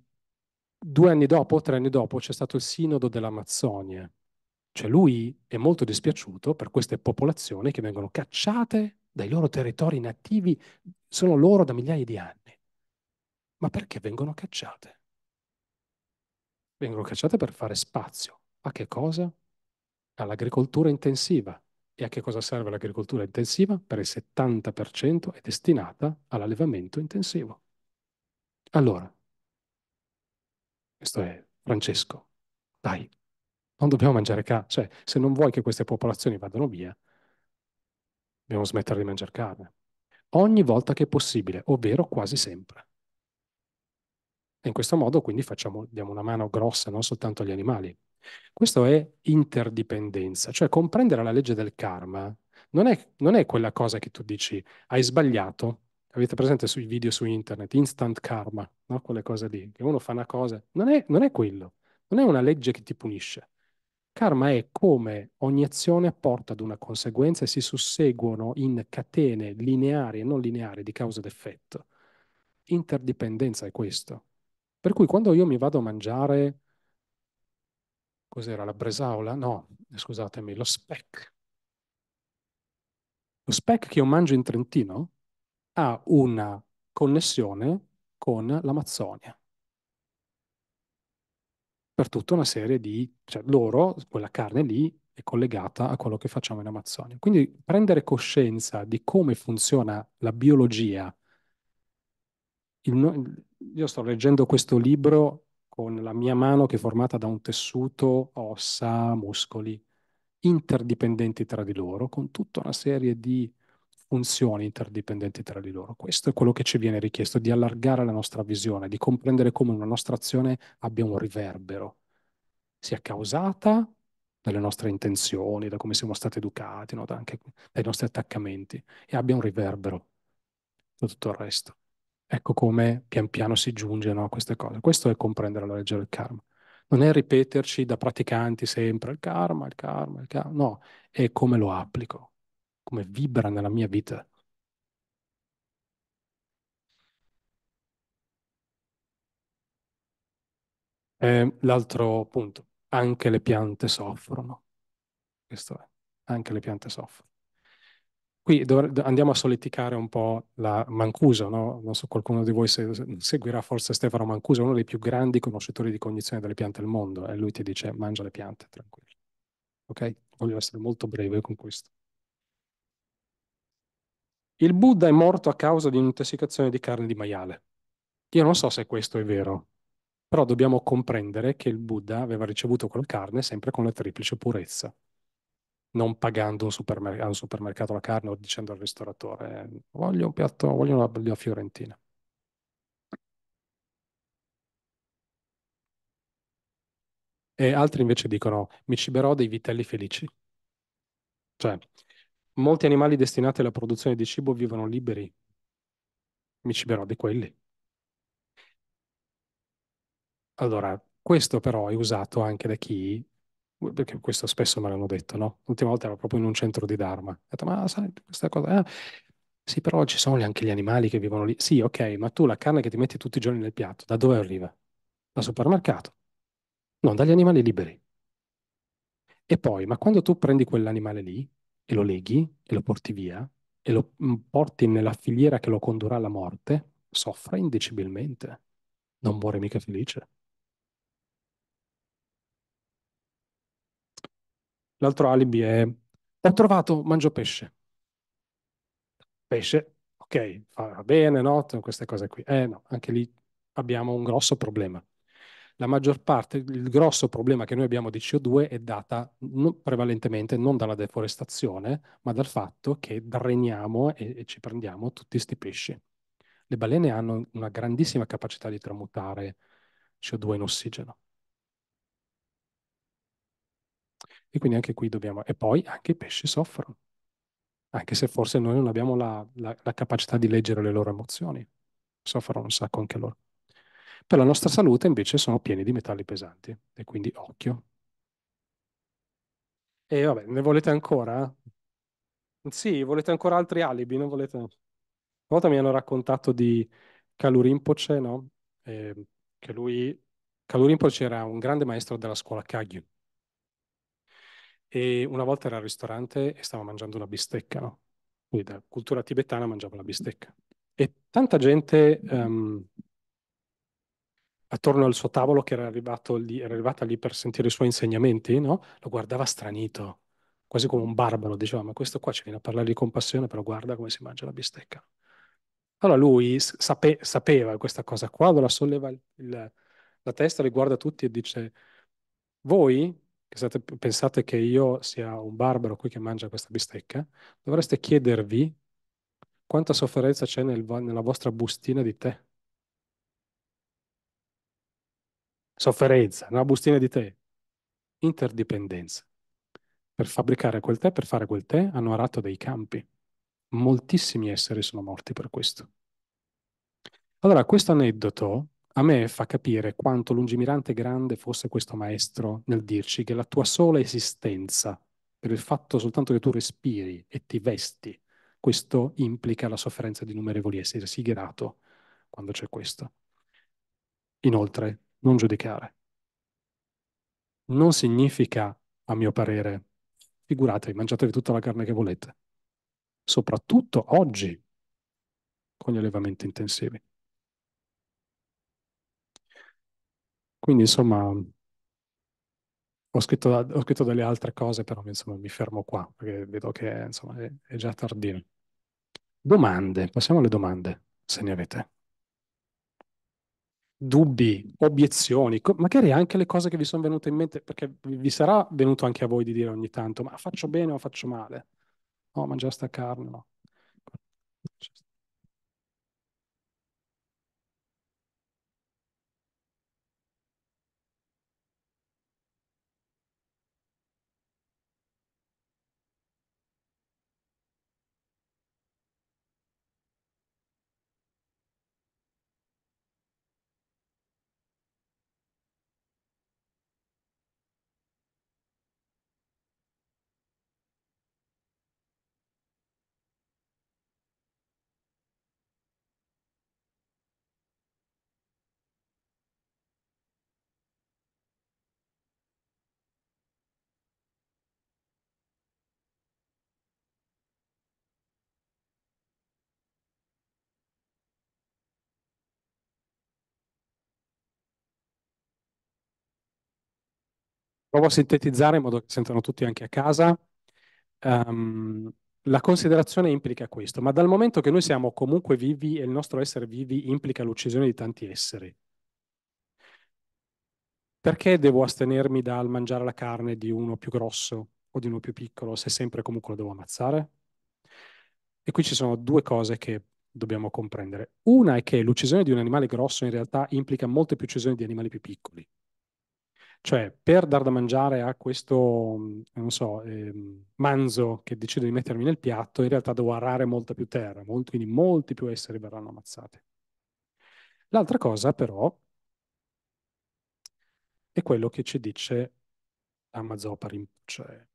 due anni dopo, tre anni dopo, c'è stato il sinodo dell'Amazzonia, cioè lui è molto dispiaciuto per queste popolazioni che vengono cacciate dai loro territori nativi, sono loro da migliaia di anni. Ma perché vengono cacciate? Vengono cacciate per fare spazio. A che cosa? All'agricoltura intensiva. E a che cosa serve l'agricoltura intensiva? Per il 70% è destinata all'allevamento intensivo. Allora, questo è Francesco. Dai, non dobbiamo mangiare carne. Cioè, se non vuoi che queste popolazioni vadano via, dobbiamo smettere di mangiare carne. Ogni volta che è possibile, ovvero quasi sempre. E in questo modo quindi facciamo, diamo una mano grossa non soltanto agli animali. Questo è interdipendenza, cioè comprendere la legge del karma non è, non è quella cosa che tu dici hai sbagliato, avete presente sui video su internet, instant karma, no? quelle cose lì, che uno fa una cosa, non è, non è quello, non è una legge che ti punisce, Karma è come ogni azione porta ad una conseguenza e si susseguono in catene lineari e non lineari di causa ed effetto. Interdipendenza è questo. Per cui quando io mi vado a mangiare, cos'era la bresaola? No, scusatemi, lo spec. Lo spec che io mangio in Trentino ha una connessione con l'Amazzonia per tutta una serie di, cioè loro, quella carne lì è collegata a quello che facciamo in Amazzonia. Quindi prendere coscienza di come funziona la biologia. Il, io sto leggendo questo libro con la mia mano che è formata da un tessuto, ossa, muscoli interdipendenti tra di loro, con tutta una serie di funzioni interdipendenti tra di loro. Questo è quello che ci viene richiesto, di allargare la nostra visione, di comprendere come una nostra azione abbia un riverbero, sia causata dalle nostre intenzioni, da come siamo stati educati, no? da anche dai nostri attaccamenti, e abbia un riverbero da tutto il resto. Ecco come pian piano si giunge no, a queste cose. Questo è comprendere la legge del karma. Non è ripeterci da praticanti sempre il karma, il karma, il karma, no, è come lo applico, come vibra nella mia vita. E l'altro punto, anche le piante soffrono. Questo è, anche le piante soffrono. Qui andiamo a soliticare un po' la Mancuso, no? non so qualcuno di voi se seguirà forse Stefano Mancuso, uno dei più grandi conoscitori di cognizione delle piante del mondo, e lui ti dice mangia le piante, tranquillo. Ok? Voglio essere molto breve con questo il Buddha è morto a causa di un'intossicazione di carne di maiale. Io non so se questo è vero, però dobbiamo comprendere che il Buddha aveva ricevuto quella carne sempre con la triplice purezza, non pagando un supermer- a un supermercato la carne o dicendo al ristoratore voglio un piatto, voglio una bella fiorentina. E altri invece dicono mi ciberò dei vitelli felici. Cioè, Molti animali destinati alla produzione di cibo vivono liberi. Mi ciberò di quelli. Allora, questo però è usato anche da chi, perché questo spesso me l'hanno detto, no? L'ultima volta ero proprio in un centro di Dharma. Ho detto, ma sai, questa cosa... Ah, sì, però ci sono anche gli animali che vivono lì. Sì, ok, ma tu la carne che ti metti tutti i giorni nel piatto, da dove arriva? Dal supermercato. Non dagli animali liberi. E poi, ma quando tu prendi quell'animale lì, e lo leghi e lo porti via e lo mm, porti nella filiera che lo condurrà alla morte, soffra indicibilmente. Non muore mica felice. L'altro alibi è ho trovato, mangio pesce. Pesce, ok, va bene, no? Queste cose qui. Eh no, anche lì abbiamo un grosso problema la maggior parte, il grosso problema che noi abbiamo di CO2 è data non, prevalentemente non dalla deforestazione, ma dal fatto che dreniamo e, e ci prendiamo tutti questi pesci. Le balene hanno una grandissima capacità di tramutare CO2 in ossigeno. E quindi anche qui dobbiamo... E poi anche i pesci soffrono, anche se forse noi non abbiamo la, la, la capacità di leggere le loro emozioni. Soffrono un sacco anche loro. Per la nostra salute invece sono pieni di metalli pesanti e quindi occhio. E vabbè, ne volete ancora? Sì, volete ancora altri alibi, non volete? Una volta mi hanno raccontato di Kalurimpoce, no? Eh, che lui, Kalurimpoce era un grande maestro della scuola Kagyu. E una volta era al ristorante e stava mangiando una bistecca, no? Quindi da cultura tibetana mangiava la bistecca. E tanta gente um, attorno al suo tavolo che era, lì, era arrivata lì per sentire i suoi insegnamenti, no? lo guardava stranito, quasi come un barbaro, diceva ma questo qua ci viene a parlare di compassione, però guarda come si mangia la bistecca. Allora lui sape, sapeva questa cosa qua, allora solleva il, il, la testa, riguarda tutti e dice voi che state, pensate che io sia un barbaro qui che mangia questa bistecca, dovreste chiedervi quanta sofferenza c'è nel, nella vostra bustina di tè Sofferenza, una bustina di tè. Interdipendenza. Per fabbricare quel tè, per fare quel tè, hanno arato dei campi. Moltissimi esseri sono morti per questo. Allora, questo aneddoto a me fa capire quanto lungimirante e grande fosse questo maestro nel dirci che la tua sola esistenza, per il fatto soltanto che tu respiri e ti vesti, questo implica la sofferenza di innumerevoli esseri. Sii grato quando c'è questo. Inoltre, non giudicare. Non significa, a mio parere, figuratevi, mangiatevi tutta la carne che volete, soprattutto oggi con gli allevamenti intensivi. Quindi insomma, ho scritto, ho scritto, delle altre cose, però insomma, mi fermo qua, perché vedo che insomma, è, è già tardino. Domande, passiamo alle domande, se ne avete dubbi, obiezioni, co- magari anche le cose che vi sono venute in mente, perché vi sarà venuto anche a voi di dire ogni tanto, ma faccio bene o faccio male? No, mangiato sta carne, no. Provo a sintetizzare in modo che sentano tutti anche a casa. Um, la considerazione implica questo, ma dal momento che noi siamo comunque vivi e il nostro essere vivi implica l'uccisione di tanti esseri, perché devo astenermi dal mangiare la carne di uno più grosso o di uno più piccolo se sempre comunque lo devo ammazzare? E qui ci sono due cose che dobbiamo comprendere. Una è che l'uccisione di un animale grosso in realtà implica molte più uccisioni di animali più piccoli. Cioè, per dar da mangiare a questo, mhmm, non so, ehm, manzo che decido di mettermi nel piatto, in realtà devo arare molta più terra, molto, quindi molti più esseri verranno ammazzati. L'altra cosa, però, è quello che ci dice la Mazopari, cioè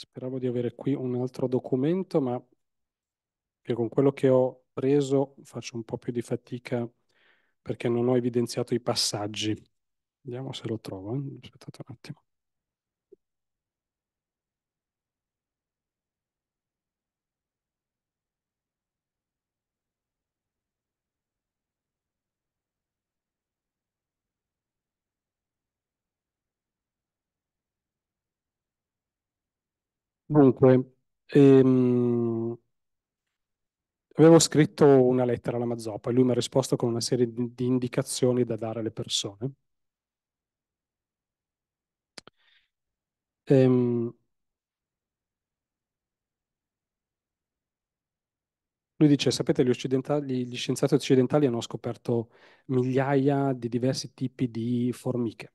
Speravo di avere qui un altro documento, ma che con quello che ho preso faccio un po' più di fatica perché non ho evidenziato i passaggi. Vediamo se lo trovo. Eh. Aspettate un attimo. Dunque, ehm, avevo scritto una lettera alla Mazzoppa e lui mi ha risposto con una serie di, di indicazioni da dare alle persone. Ehm, Lui dice, sapete, gli, occidentali, gli scienziati occidentali hanno scoperto migliaia di diversi tipi di formiche.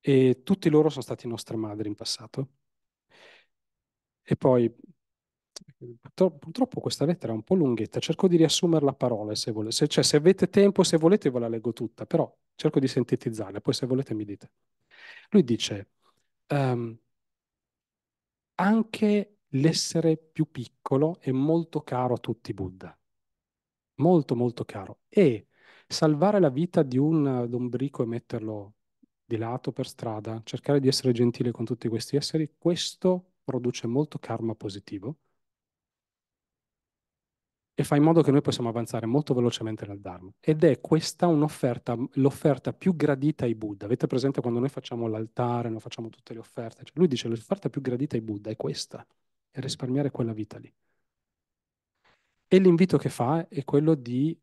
e tutti loro sono stati nostre madri in passato. E poi, purtroppo questa lettera è un po' lunghetta, cerco di riassumerla a parole, se volete. Se, cioè, se avete tempo, se volete ve la leggo tutta, però cerco di sintetizzarla, poi se volete mi dite. Lui dice, um, anche l'essere più piccolo è molto caro a tutti Buddha, molto molto caro, e salvare la vita di un lombrico e metterlo di lato per strada, cercare di essere gentile con tutti questi esseri, questo produce molto karma positivo e fa in modo che noi possiamo avanzare molto velocemente nel Dharma. Ed è questa un'offerta, l'offerta più gradita ai Buddha. Avete presente quando noi facciamo l'altare, noi facciamo tutte le offerte? Cioè lui dice l'offerta più gradita ai Buddha è questa, è risparmiare quella vita lì. E l'invito che fa è quello di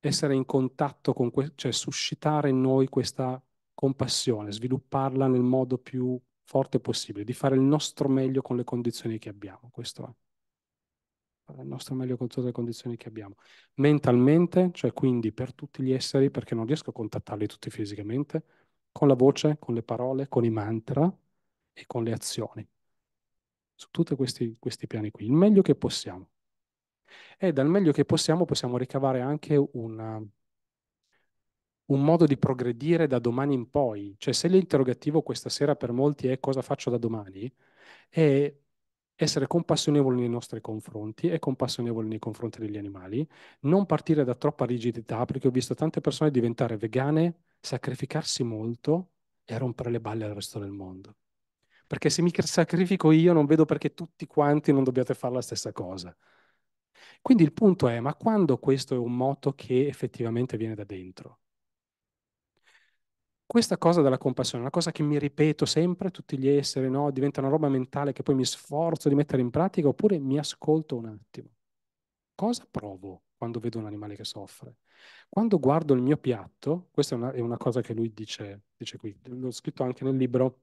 essere in contatto con questo, cioè suscitare in noi questa compassione, svilupparla nel modo più forte possibile, di fare il nostro meglio con le condizioni che abbiamo. Questo è fare il nostro meglio con tutte le condizioni che abbiamo. Mentalmente, cioè quindi per tutti gli esseri, perché non riesco a contattarli tutti fisicamente, con la voce, con le parole, con i mantra e con le azioni. Su tutti questi, questi piani qui, il meglio che possiamo. E dal meglio che possiamo possiamo ricavare anche una, un modo di progredire da domani in poi. Cioè se l'interrogativo questa sera per molti è cosa faccio da domani, è essere compassionevoli nei nostri confronti e compassionevoli nei confronti degli animali, non partire da troppa rigidità, perché ho visto tante persone diventare vegane, sacrificarsi molto e rompere le balle al resto del mondo. Perché se mi sacrifico io non vedo perché tutti quanti non dobbiate fare la stessa cosa. Quindi il punto è, ma quando questo è un moto che effettivamente viene da dentro? questa cosa della compassione è una cosa che mi ripeto sempre, tutti gli esseri, no? diventa una roba mentale che poi mi sforzo di mettere in pratica oppure mi ascolto un attimo. Cosa provo quando vedo un animale che soffre? Quando guardo il mio piatto, questa è una, è una cosa che lui dice, dice qui, l'ho scritto anche nel libro,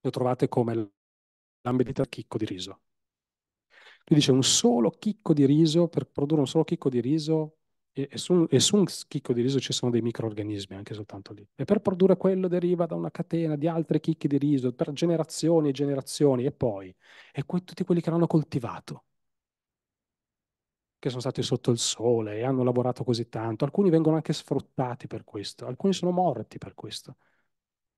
lo trovate come l'ambedita chicco di riso. Lui dice un solo chicco di riso, per produrre un solo chicco di riso e, e, su, e, su, un chicco di riso ci sono dei microorganismi anche soltanto lì. E per produrre quello deriva da una catena di altri chicchi di riso per generazioni e generazioni e poi, e que- tutti quelli che l'hanno coltivato, che sono stati sotto il sole e hanno lavorato così tanto, alcuni vengono anche sfruttati per questo, alcuni sono morti per questo.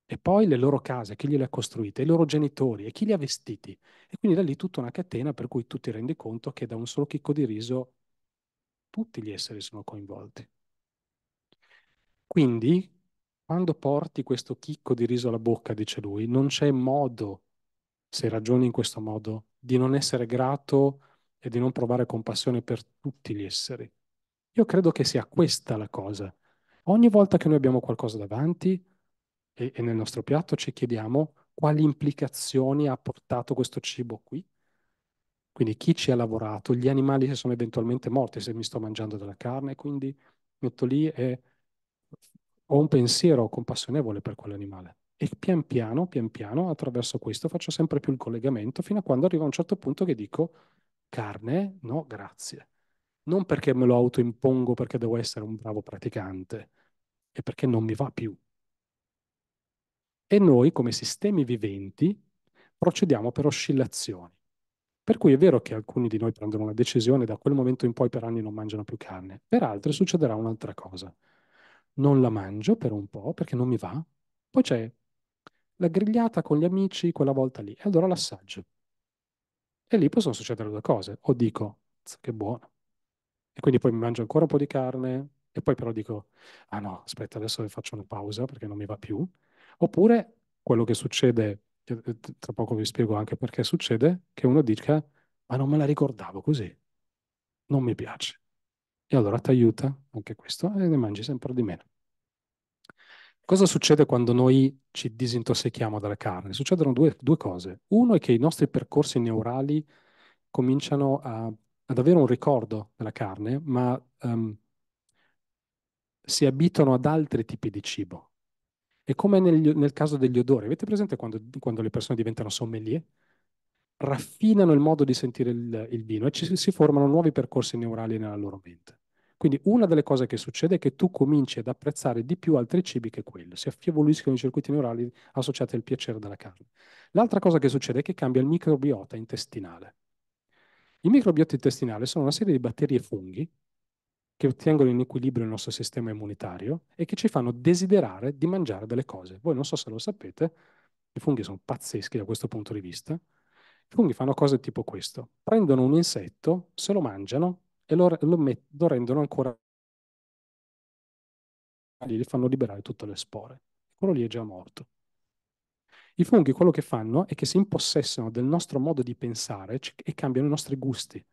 E poi le loro case, chi gliele ha costruite, i loro genitori e chi li ha vestiti. E quindi da lì tutta una catena per cui tu ti rendi conto che da un solo chicco di riso tutti gli esseri sono coinvolti. Quindi, quando porti questo chicco di riso alla bocca, dice lui, non c'è modo, se ragioni in questo modo, di non essere grato e di non provare compassione per tutti gli esseri. Io credo che sia questa la cosa. Ogni volta che noi abbiamo qualcosa davanti e, e nel nostro piatto ci chiediamo quali implicazioni ha portato questo cibo qui, quindi chi ci ha lavorato, gli animali che sono eventualmente morti se mi sto mangiando della carne, quindi metto lì e ho un pensiero compassionevole per quell'animale. E pian piano, pian piano, attraverso questo faccio sempre più il collegamento fino a quando arrivo a un certo punto che dico carne, no, grazie. Non perché me lo autoimpongo perché devo essere un bravo praticante, è perché non mi va più. E noi come sistemi viventi procediamo per oscillazioni. Per cui è vero che alcuni di noi prendono la decisione da quel momento in poi per anni non mangiano più carne, per altri succederà un'altra cosa. Non la mangio per un po' perché non mi va, poi c'è la grigliata con gli amici quella volta lì, e allora l'assaggio. E lì possono succedere due cose, o dico, che buono, e quindi poi mi mangio ancora un po' di carne, e poi però dico, ah no, aspetta, adesso faccio una pausa perché non mi va più, oppure quello che succede tra poco vi spiego anche perché succede, che uno dica ma non me la ricordavo così, non mi piace. E allora ti aiuta anche questo e ne mangi sempre di meno. Cosa succede quando noi ci disintossichiamo dalla carne? Succedono due, due cose. Uno è che i nostri percorsi neurali cominciano a, ad avere un ricordo della carne, ma um, si abitano ad altri tipi di cibo. È come nel, nel caso degli odori. Avete presente quando, quando, le persone diventano sommelier? Raffinano il modo di sentire il, il vino e ci, si formano nuovi percorsi neurali nella loro mente. Quindi una delle cose che succede è che tu cominci ad apprezzare di più altri cibi che quello, si affievoliscono i circuiti neurali associati al piacere della carne. L'altra cosa che succede è che cambia il microbiota intestinale. I microbiota intestinale sono una serie di batterie e funghi che ottengono in equilibrio il nostro sistema immunitario e che ci fanno desiderare di mangiare delle cose. Voi non so se lo sapete, i funghi sono pazzeschi da questo punto di vista. I funghi fanno cose tipo questo. Prendono un insetto, se lo mangiano e lo, lo, met- lo rendono ancora... gli fanno liberare tutte le spore. Quello lì è già morto. I funghi quello che fanno è che si impossessano del nostro modo di pensare e cambiano i nostri gusti.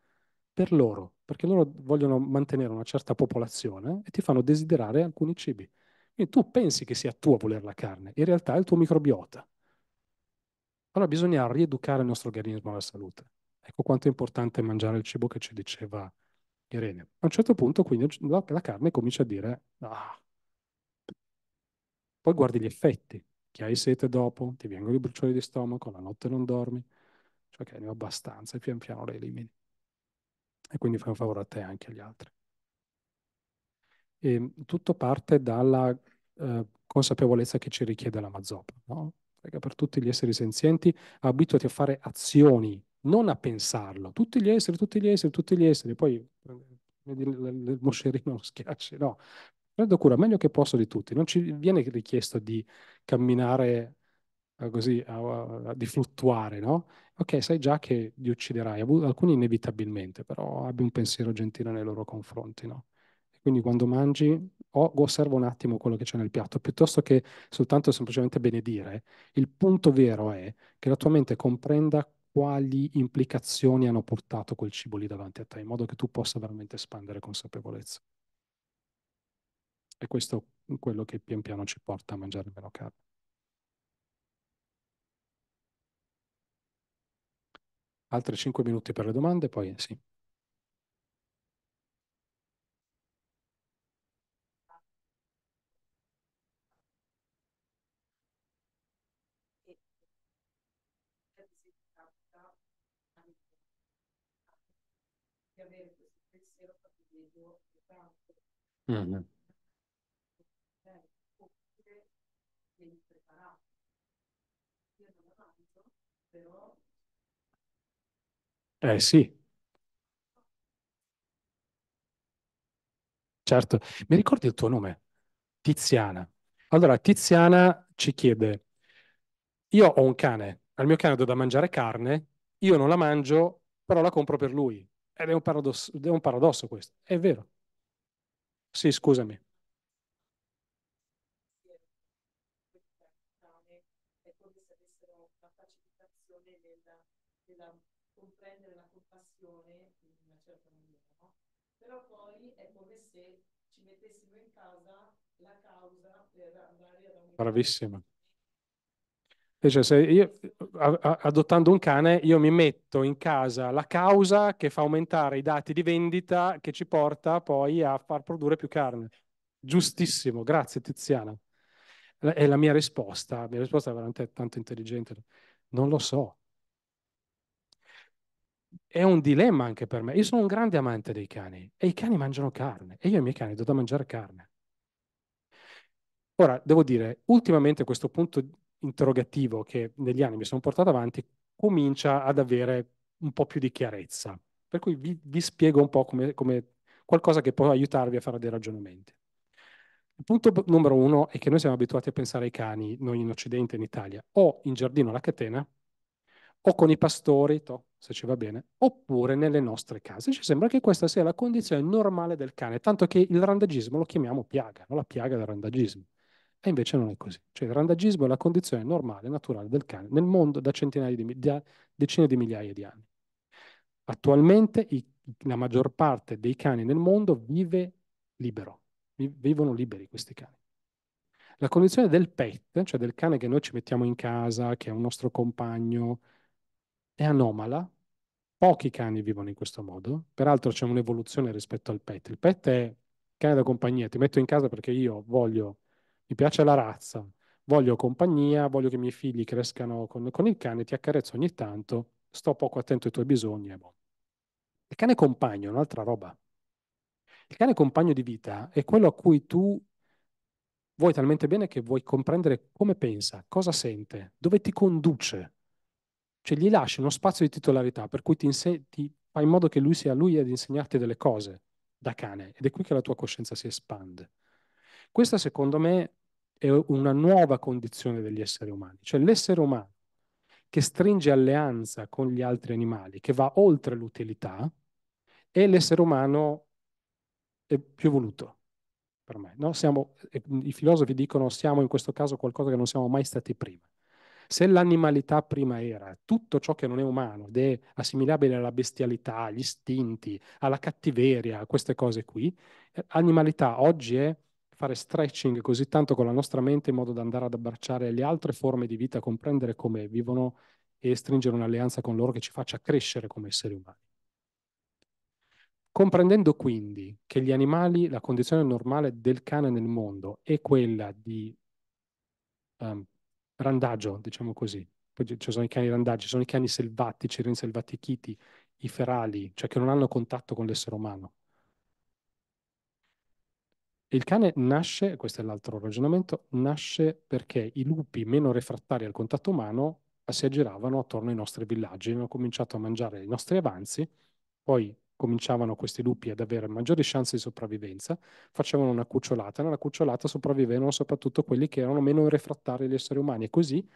Per loro perché loro vogliono mantenere una certa popolazione e ti fanno desiderare alcuni cibi. Quindi tu pensi che sia tu a voler la carne, in realtà è il tuo microbiota. Allora bisogna rieducare il nostro organismo alla salute. Ecco quanto è importante mangiare il cibo che ci diceva Irene. A un certo punto quindi la, la carne comincia a dire ah. Poi guardi gli effetti, che hai sete dopo, ti vengono i bruciori di stomaco, la notte non dormi, cioè che ne ho abbastanza e pian piano le elimini e quindi fai un favore a te e anche agli altri. E ehm, tutto parte dalla eh, consapevolezza che ci richiede la mazzopa, no? Perché per tutti gli esseri senzienti abituati a fare azioni, non a pensarlo. Tutti gli esseri, tutti gli esseri, tutti gli esseri. Poi eh, il moscerino lo schiacci, no. Prendo cura, meglio che posso di tutti. Non ci viene richiesto di camminare eh, così a, a, di fluttuare, no? Ok, sai già che li ucciderai, alcuni inevitabilmente, però abbi un pensiero gentile nei loro confronti, no? Quindi quando mangi, o osserva un attimo quello che c'è nel piatto, piuttosto che soltanto semplicemente benedire. Il punto vero è che la tua mente comprenda quali implicazioni hanno portato quel cibo lì davanti a te, in modo che tu possa veramente espandere consapevolezza. E questo è quello che pian piano ci porta a mangiare meno carne. Altri 5 minuti per le domande, poi sì. Mm-hmm. Eh sì, certo. Mi ricordi il tuo nome? Tiziana. Allora, Tiziana ci chiede, io ho un cane, al mio cane do da mangiare carne, io non la mangio, però la compro per lui. Ed è un paradosso, è un paradosso questo. È vero. Sì, scusami. bravissima. E cioè, se io, adottando un cane, io mi metto in casa la causa che fa aumentare i dati di vendita che ci porta poi a far produrre più carne. Giustissimo, grazie Tiziana. È la mia risposta, la mia risposta è veramente tanto intelligente. Non lo so. È un dilemma anche per me. Io sono un grande amante dei cani e i cani mangiano carne e io e i miei cani do da mangiare carne. Ora, devo dire, ultimamente questo punto interrogativo che negli anni mi sono portato avanti comincia ad avere un po' più di chiarezza. Per cui vi, vi spiego un po' come, come qualcosa che può aiutarvi a fare dei ragionamenti. Il punto numero uno è che noi siamo abituati a pensare ai cani, noi in Occidente, in Italia, o in giardino alla catena, o con i pastori, to, se ci va bene, oppure nelle nostre case. Ci sembra che questa sia la condizione normale del cane, tanto che il randagismo lo chiamiamo piaga, no? la piaga del randagismo. E invece non è così. Cioè il randagismo è la condizione normale, naturale del cane nel mondo da, di, da decine di migliaia di anni. Attualmente i, la maggior parte dei cani nel mondo vive libero, vivono liberi questi cani. La condizione del pet, cioè del cane che noi ci mettiamo in casa, che è un nostro compagno, è anomala. Pochi cani vivono in questo modo. Peraltro c'è un'evoluzione rispetto al pet. Il pet è cane da compagnia, ti metto in casa perché io voglio mi piace la razza, voglio compagnia, voglio che i miei figli crescano con, con il cane, ti accarezzo ogni tanto, sto poco attento ai tuoi bisogni e boh. Il cane compagno è un'altra roba. Il cane compagno di vita è quello a cui tu vuoi talmente bene che vuoi comprendere come pensa, cosa sente, dove ti conduce. Cioè gli lasci uno spazio di titolarità per cui ti, inse- ti fai in modo che lui sia lui ad insegnarti delle cose da cane ed è qui che la tua coscienza si espande. Questa secondo me è una nuova condizione degli esseri umani, cioè l'essere umano che stringe alleanza con gli altri animali, che va oltre l'utilità, è l'essere umano più evoluto per me. No? Siamo, eh, I filosofi dicono siamo in questo caso qualcosa che non siamo mai stati prima. Se l'animalità prima era tutto ciò che non è umano ed è assimilabile alla bestialità, agli istinti, alla cattiveria, a queste cose qui, eh, animalità oggi è fare stretching così tanto con la nostra mente in modo da andare ad abbracciare le altre forme di vita, comprendere come vivono e stringere un'alleanza con loro che ci faccia crescere come esseri umani. Comprendendo quindi che gli animali, la condizione normale del cane nel mondo è quella di um, ehm, randaggio, diciamo così, poi ci sono i cani randaggi, ci sono i cani selvatici, i rinselvatichiti, i ferali, cioè che non hanno contatto con l'essere umano, il cane nasce, questo è l'altro ragionamento, nasce perché i lupi meno refrattari al contatto umano si aggiravano attorno ai nostri villaggi, hanno cominciato a mangiare i nostri avanzi, poi cominciavano questi lupi ad avere maggiori chance di sopravvivenza, facevano una cucciolata, nella cucciolata sopravvivevano soprattutto quelli che erano meno refrattari agli esseri umani e così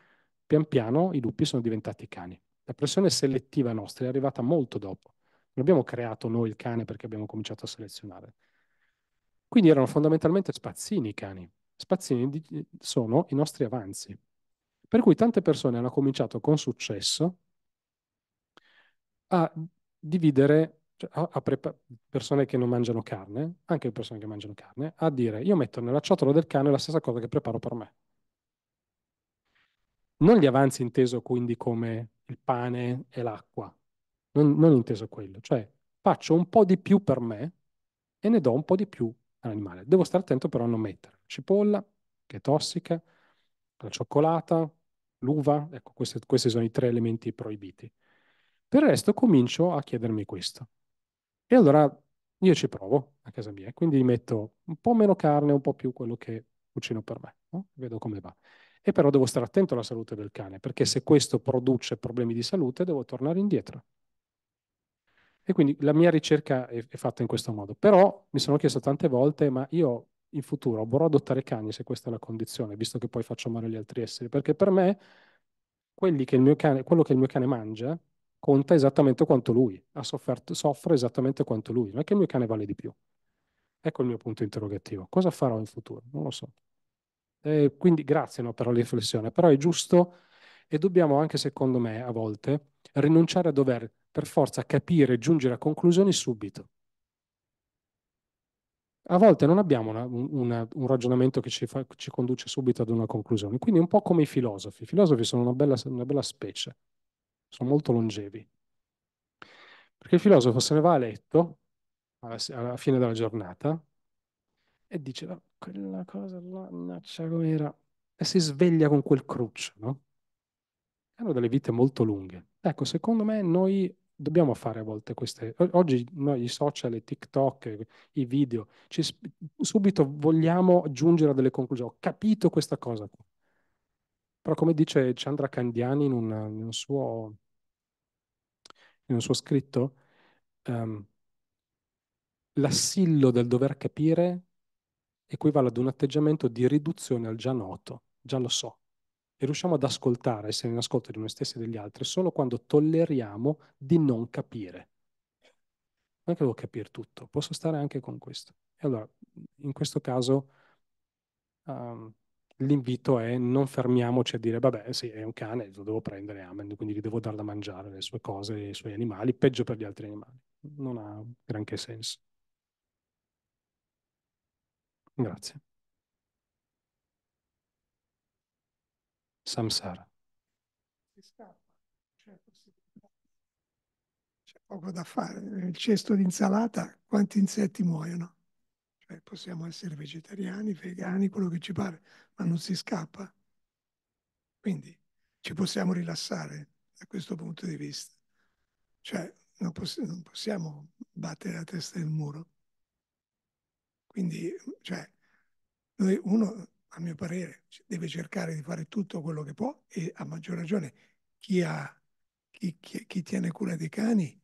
pian piano i lupi sono diventati cani. La pressione selettiva nostra è arrivata molto dopo. Non abbiamo creato noi il cane perché abbiamo cominciato a selezionare. Quindi erano fondamentalmente spazzini i cani. Spazzini di, eh, sono i nostri avanzi. Per cui tante persone hanno cominciato con successo a dividere, cioè a, a prepa- persone che non mangiano carne, anche persone che mangiano carne, a dire io metto nella ciotola del cane la stessa cosa che preparo per me. Non gli avanzi inteso quindi come il pane e l'acqua, non, non inteso quello, cioè faccio un po' di più per me e ne do un po' di più all'animale. Devo stare attento però a non mettere cipolla, che è tossica, la cioccolata, l'uva, ecco, questi, questi sono i tre elementi proibiti. Per il resto comincio a chiedermi questo. E allora io ci provo a casa mia, quindi metto un po' meno carne, un po' più quello che cucino per me, no? vedo come va. E però devo stare attento alla salute del cane, perché se questo produce problemi di salute devo tornare indietro. E quindi la mia ricerca è, è, fatta in questo modo. Però mi sono chiesto tante volte, ma io in futuro vorrò adottare cani se questa è la condizione, visto che poi faccio male agli altri esseri, perché per me che cane, quello che il mio cane mangia conta esattamente quanto lui, ha sofferto, soffre esattamente quanto lui, non è che il mio cane vale di più. Ecco il mio punto interrogativo. Cosa farò in futuro? Non lo so. Eh, quindi grazie no, per la riflessione, però è giusto e dobbiamo anche, secondo me, a volte rinunciare a dover per forza capire e giungere a conclusioni subito. A volte non abbiamo una, una, un ragionamento che ci, fa, ci, conduce subito ad una conclusione, quindi è un po' come i filosofi. I filosofi sono una bella, una bella specie, sono molto longevi. Perché il filosofo se ne va a letto alla, alla fine della giornata e dice no, quella cosa là, mannaggia com'era, e si sveglia con quel cruccio, no? Hanno delle vite molto lunghe. Ecco, secondo me noi dobbiamo fare a volte queste. Oggi noi i social, i TikTok, i video, ci, subito vogliamo giungere a delle conclusioni. Ho capito questa cosa. Però come dice Chandra Candiani in, una, in, un, suo, in un, suo, scritto, um, l'assillo del dover capire equivale ad un atteggiamento di riduzione al già noto, già lo so e riusciamo ad ascoltare, essere in ascolto di noi stessi e degli altri solo quando tolleriamo di non capire. Non è che devo capire tutto, posso stare anche con questo. E allora, in questo caso, um, l'invito è non fermiamoci a dire, vabbè, sì, è un cane, lo devo prendere, amen, quindi gli devo dare da mangiare le sue cose, i suoi animali, peggio per gli altri animali. Non ha granché senso. Grazie. samsara. Si scappa, c'è possibilità. C'è poco da fare. Nel cesto di insalata quanti insetti muoiono? Cioè, possiamo essere vegetariani, vegani, quello che ci pare, ma non si scappa. Quindi ci possiamo rilassare da questo punto di vista. Cioè, non, poss- non possiamo battere la testa nel muro. Quindi, cioè, noi uno a mio parere, deve cercare di fare tutto quello che può e a maggior ragione chi, ha, chi, chi, chi tiene cura dei cani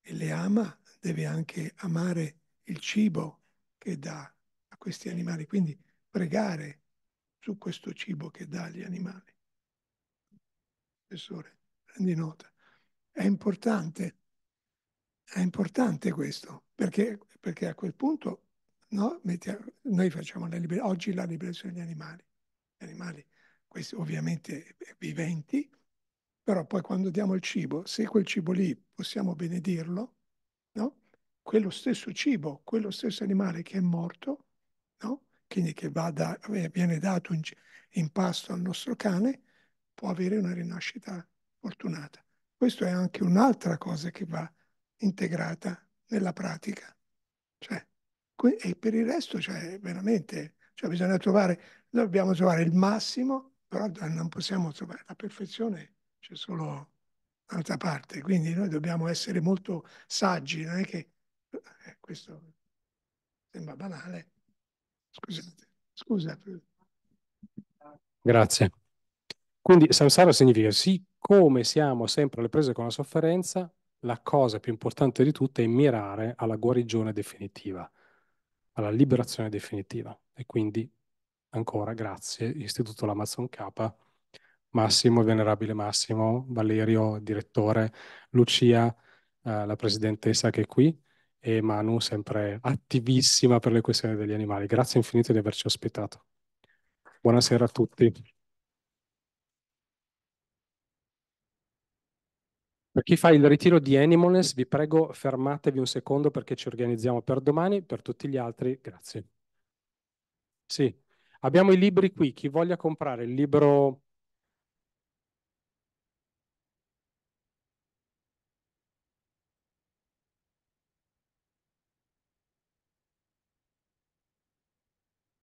e le ama deve anche amare il cibo che dà a questi animali, quindi pregare su questo cibo che dà agli animali. Professore, prendi nota. È importante, è importante questo, perché, perché a quel punto no? noi facciamo la liber- oggi la liberazione degli animali, gli animali questi ovviamente eh, viventi, però poi quando diamo il cibo, se quel cibo lì possiamo benedirlo, no? quello stesso cibo, quello stesso animale che è morto, no? quindi che vada, eh, viene dato in, in pasto al nostro cane, può avere una rinascita fortunata. Questa è anche un'altra cosa che va integrata nella pratica. Cioè, e per il resto, cioè, veramente, cioè, bisogna trovare, dobbiamo trovare il massimo, però non possiamo trovare la perfezione, c'è solo un'altra parte. Quindi noi dobbiamo essere molto saggi, non è che eh, questo sembra banale. Scusate, scusa. Grazie. Quindi samsara significa siccome siamo sempre alle prese con la sofferenza, la cosa più importante di tutte è mirare alla guarigione definitiva alla liberazione definitiva. E quindi ancora grazie Istituto Lamazon K, Massimo, Venerabile Massimo, Valerio, direttore, Lucia, eh, la presidentessa che è qui, e Manu, sempre attivissima per le questioni degli animali. Grazie infinito di averci ospitato. Buonasera a tutti. Per chi fa il ritiro di Animalness, vi prego fermatevi un secondo perché ci organizziamo per domani, per tutti gli altri grazie. Sì, abbiamo i libri qui, chi voglia comprare il libro